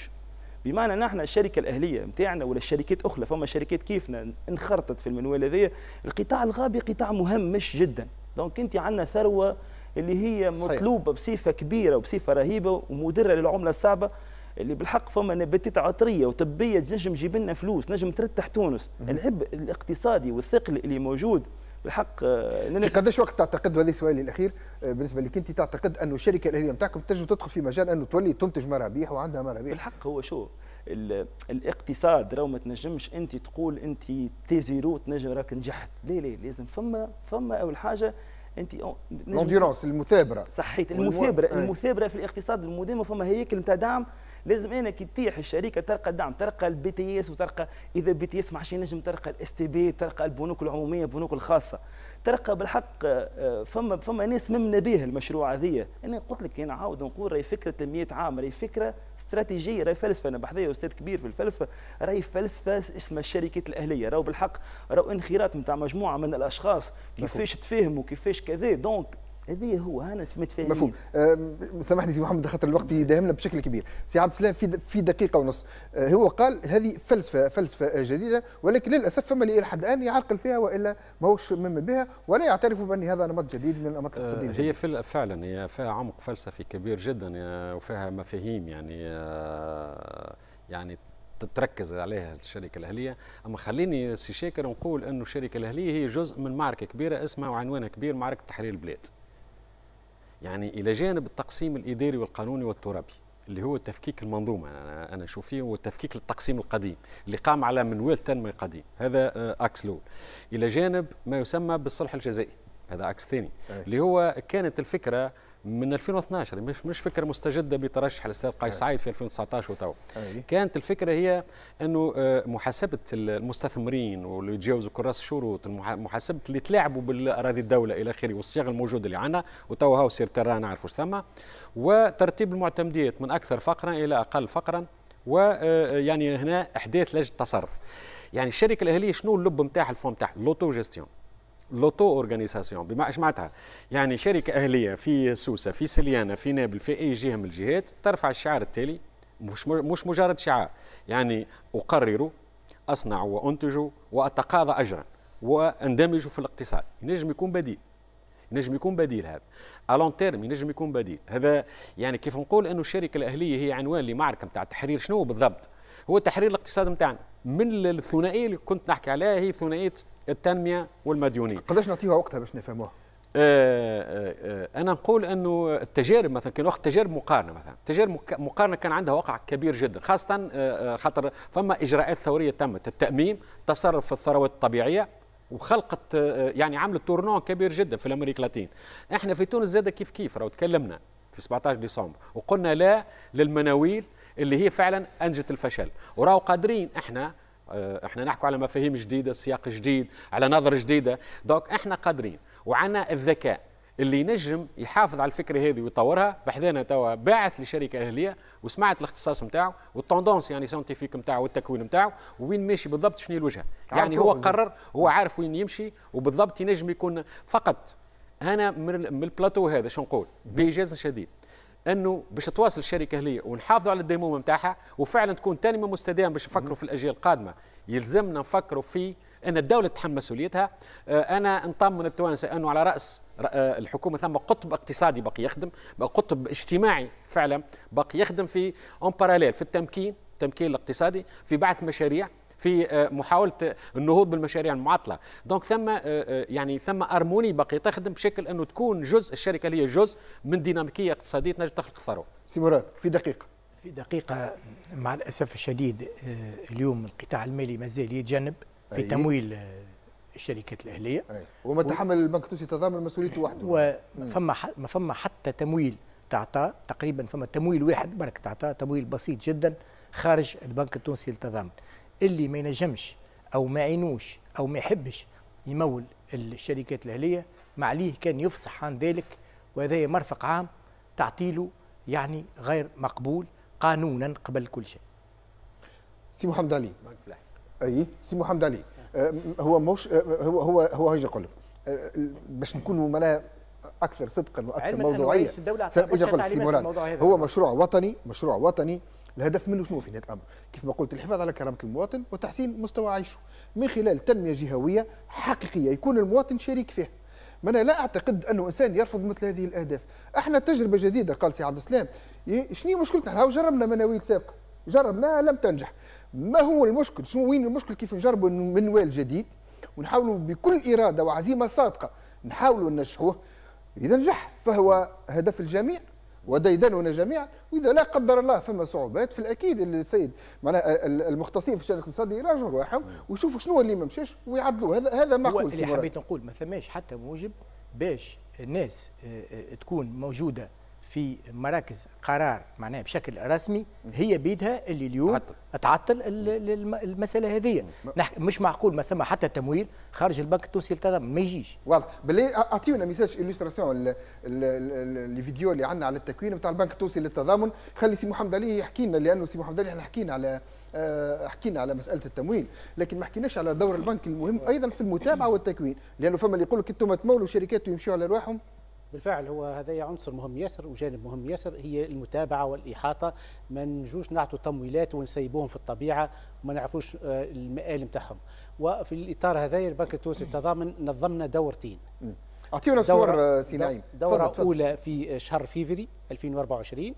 بمعنى نحن الشركه الاهليه نتاعنا ولا الشركات اخرى فما شركات كيفنا انخرطت في المنوال هذايا القطاع الغابي قطاع مهم مش جدا دونك انت عندنا ثروه اللي هي مطلوبه صحيح. بصفه كبيره وبصفه رهيبه ومدره للعمله الصعبه اللي بالحق فما نباتات عطريه وطبيه تنجم تجيب لنا فلوس نجم ترتح تونس العبء الاقتصادي والثقل اللي موجود بالحق آه، في قداش وقت تعتقد وهذا سؤالي الاخير آه، بالنسبه لك انت تعتقد انه الشركه الاهليه نتاعكم تنجم تدخل في مجال انه تولي تنتج مرابيح وعندها مرابيح بالحق هو شو الاقتصاد راه ما تنجمش انت تقول انت تي زيرو تنجم راك نجحت لا لا لازم فما فما اول حاجه انت لونديرونس المثابره صحيت المثابره المثابره في الاقتصاد المدام فما هيكل نتاع دعم لازم انا كي تطيح الشركه ترقى الدعم ترقى البي تي اس وترقى اذا بي تي اس ما عادش ينجم ترقى الاس تي بي ترقى البنوك العموميه البنوك الخاصه ترقى بالحق آه، فما فما ناس ممنا به المشروع هذيا انا قلت لك انا عاود نقول راهي فكره 100 عام راهي فكره استراتيجيه راهي فلسفه انا بحذايا استاذ كبير في الفلسفه راهي فلسفه اسمها الشركات الاهليه راهو بالحق راهو انخراط نتاع مجموعه من الاشخاص كيفاش تفاهموا كيفاش كذا دونك هذه هو انا متفاهمين مفهوم سامحني سي محمد خاطر الوقت يداهمنا بشكل كبير سي عبد السلام في في دقيقه ونص أه، هو قال هذه فلسفه فلسفه جديده ولكن للاسف فما اللي لحد الان يعرقل فيها والا ماهوش مم بها ولا يعترف بان هذا نمط جديد من الانماط أه، الاقتصاديه هي فل... فعلا هي فيها عمق فلسفي كبير جدا وفيها مفاهيم يعني أه، يعني تتركز عليها الشركه الاهليه اما خليني سي شاكر نقول انه الشركه الاهليه هي جزء من معركه كبيره اسمها وعنوانها كبير معركه تحرير البلاد يعني الى جانب التقسيم الاداري والقانوني والترابي اللي هو تفكيك المنظومه انا انا اشوف فيه هو تفكيك التقسيم القديم اللي قام على منوال تنميه قديم هذا آه، عكس الاول الى جانب ما يسمى بالصلح الجزائي هذا عكس ثاني اللي هو كانت الفكره من 2012 مش مش فكره مستجده بترشح الاستاذ قيس نعم. سعيد في 2019 وتو كانت الفكره هي انه آه، محاسبه المستثمرين واللي يتجاوزوا كراس الشروط محاسبه اللي تلاعبوا بالاراضي الدوله الى اخره والصيغ الموجوده اللي عندنا وتو هاو سير ترا نعرفوا ثم وترتيب المعتمديات من اكثر فقرا الى اقل فقرا ويعني آه، آه، هنا احداث لجنه التصرف يعني الشركه الاهليه شنو اللب نتاعها الفورم نتاعها لوتو جيستيون لوتو اورغانيزاسيون بما معناتها يعني شركه اهليه في سوسه في سليانه في نابل في اي جهه من الجهات ترفع الشعار التالي مش مش مجرد شعار يعني اقرر اصنع وانتج واتقاضى اجرا واندمج في الاقتصاد ينجم يكون بديل ينجم يكون بديل هذا الون تيرم ينجم يكون بديل هذا يعني كيف نقول انه الشركه الاهليه هي عنوان لمعركه نتاع التحرير شنو بالضبط هو تحرير الاقتصاد نتاعنا من الثنائيه اللي كنت نحكي عليها هي ثنائيه التنميه والمديونيه قداش نعطيها وقتها باش نفهموها آه، آه، آه، انا نقول انه التجارب مثلا كان وقت تجارب مقارنه مثلا تجارب مقارنه كان عندها وقع كبير جدا خاصه خاطر فما اجراءات ثوريه تمت التاميم تصرف في الثروات الطبيعيه وخلقت يعني عملت تورنون كبير جدا في الامريكا اللاتين احنا في تونس زاد كيف كيف راهو تكلمنا في 17 ديسمبر وقلنا لا للمناويل اللي هي فعلا انجت الفشل وراو قادرين احنا آه، احنا نحكي على مفاهيم جديده سياق جديد على نظره جديده دوك احنا قادرين وعنا الذكاء اللي ينجم يحافظ على الفكره هذه ويطورها بحذانا توا باعث لشركه اهليه وسمعت الاختصاص نتاعو والتوندونس يعني سانتيفيك نتاعو والتكوين نتاعو وين ماشي بالضبط شنو الوجهه يعني هو قرر هو عارف وين يمشي وبالضبط ينجم يكون فقط انا من البلاتو هذا شنو نقول بايجاز شديد انه باش تواصل الشركه هلية ونحافظوا على الديمومه نتاعها وفعلا تكون تنميه مستدامه باش نفكروا في الاجيال القادمه يلزمنا نفكروا في ان الدوله تتحمل مسؤوليتها آه، انا نطمن التوانسه انه على راس آه، الحكومه ثم قطب اقتصادي باقي يخدم قطب اجتماعي فعلا باقي يخدم في اون باراليل في التمكين التمكين الاقتصادي في بعث مشاريع في آه، محاوله النهوض بالمشاريع المعطله دونك ثم آه، آه، يعني ثم ارموني باقي تخدم بشكل انه تكون جزء الشركه اللي هي جزء من ديناميكيه اقتصاديه تنجم تخلق ثروه سي مراد في دقيقه في دقيقه مع الاسف الشديد اليوم القطاع المالي مازال يتجنب في أيه. تمويل الشركات الاهليه أيه. وما تحمل و... البنك التونسي تضامن مسؤوليته وحده وما فما ح... ما فما حتى تمويل تعطى تقريبا فما تمويل واحد برك تعطى تمويل بسيط جدا خارج البنك التونسي للتضامن اللي ما ينجمش او ما عينوش او ما يحبش يمول الشركات الاهليه معليه كان يفصح عن ذلك وهذا مرفق عام تعطيله يعني غير مقبول قانونا قبل كل شيء سي محمد علي اي سي محمد علي هو مش أه، هو هو هو هيجي يقول لك أه، باش نكونوا معناها اكثر صدقا واكثر موضوعيه اجي هو مشروع وطني مشروع وطني الهدف منه شنو في نهايه الامر؟ كيف ما قلت الحفاظ على كرامه المواطن وتحسين مستوى عيشه من خلال تنميه جهويه حقيقيه يكون المواطن شريك فيها. ما أنا لا أعتقد أنه إنسان يرفض مثل هذه الأهداف احنا تجربة جديدة قال سي عبد السلام شنو مشكلتنا احنا جربنا مناويل سابقة جربناها لم تنجح ما هو المشكل شنو وين المشكل كيف نجربوا منوال جديد ونحاولوا بكل إرادة وعزيمة صادقة نحاولوا ننجحوه إذا نجح فهو هدف الجميع وديدننا جميعا واذا لا قدر الله فما صعوبات في الاكيد السيد معناها المختصين في الشان الاقتصادي يراجعوا رواحهم ويشوفوا شنو اللي ما مشاش ويعدلوا هذا هذا معقول اللي حبيت نقول ما ثماش حتى موجب باش الناس آه، آه، تكون موجوده في مراكز قرار معناها بشكل رسمي هي بيدها اللي اليوم تعطل المساله هذه مش معقول ما ثم حتى تمويل خارج البنك التونسي للتضامن ما يجيش واضح بلي اعطيونا ميساج الستراسيون لي فيديو اللي عندنا على التكوين بتاع البنك التونسي للتضامن خلي سي محمد علي يحكي لنا لانه سي محمد علي احنا حكينا على آه، حكينا على مساله التمويل لكن ما حكيناش على دور البنك المهم ايضا في المتابعه والتكوين لانه فما اللي يقول لك انتم تمولوا شركات ويمشوا على رواحهم بالفعل هو هذا عنصر مهم ياسر وجانب مهم ياسر هي المتابعه والاحاطه ما نجوش نعطوا تمويلات ونسيبوهم في الطبيعه وما نعرفوش آه، المآل نتاعهم وفي الاطار هذايا البنك التونسي التضامن نظمنا دورتين اعطينا صور سي نعيم دوره آه، فضل اولى في شهر فيفري 2024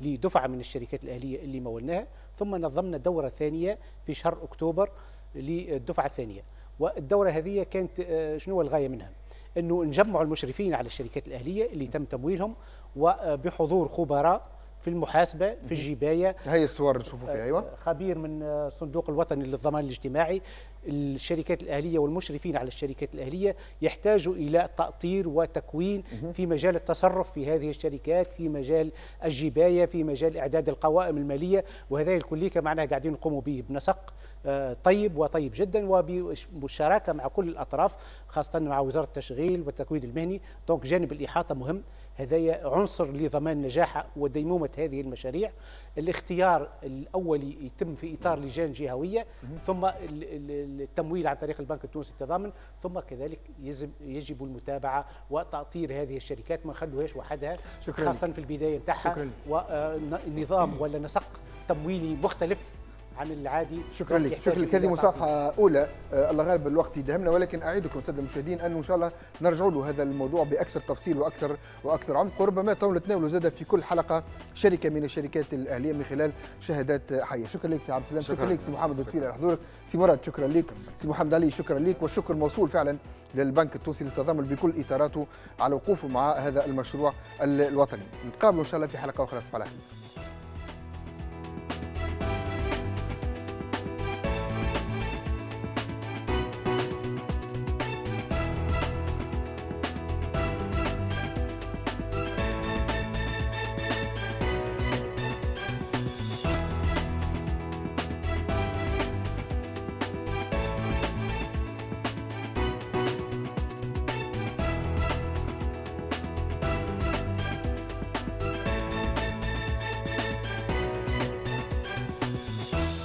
لدفعه من الشركات الاهليه اللي مولناها ثم نظمنا دوره ثانيه في شهر اكتوبر للدفعه الثانيه والدوره هذه كانت آه، شنو الغايه منها؟ انه نجمع المشرفين على الشركات الاهليه اللي تم تمويلهم وبحضور خبراء في المحاسبه في الجبايه هي الصور اللي نشوفوا فيها ايوه آه، خبير من الصندوق آه، الوطني للضمان الاجتماعي الشركات الاهليه والمشرفين على الشركات الاهليه يحتاجوا الى تاطير وتكوين في مجال التصرف في هذه الشركات في مجال الجبايه في مجال اعداد القوائم الماليه وهذا الكليه كما معناها قاعدين نقوموا به بنسق آه، طيب وطيب جدا وبمشاركه مع كل الاطراف خاصه مع وزاره التشغيل والتكوين المهني دونك جانب الاحاطه مهم هذايا عنصر لضمان نجاح وديمومه هذه المشاريع الاختيار الاولي يتم في اطار لجان جهويه ثم التمويل عن طريق البنك التونسي التضامن ثم كذلك يجب يجب المتابعه وتاطير هذه الشركات ما نخلوهاش وحدها خاصه في البدايه نتاعها ونظام آه، ولا نسق تمويلي مختلف عن العادي شكرا لك شكرا لك هذه مصافحه اولى الله غالب الوقت يدهمنا ولكن اعيدكم ساده المشاهدين انه ان شاء الله نرجع له هذا الموضوع باكثر تفصيل واكثر واكثر عمق وربما نتناولوا زاد في كل حلقه شركه من الشركات الاهليه من خلال شهادات حيه شكرا لك سي عبد السلام شكرا, شكرا لك سي محمد الطويل على حضورك سي مراد شكرا لك سي محمد علي شكرا لك والشكر موصول فعلا للبنك التونسي للتضامن بكل اطاراته على وقوفه مع هذا المشروع الوطني نتقابلوا ان شاء الله في حلقه اخرى صباح الخير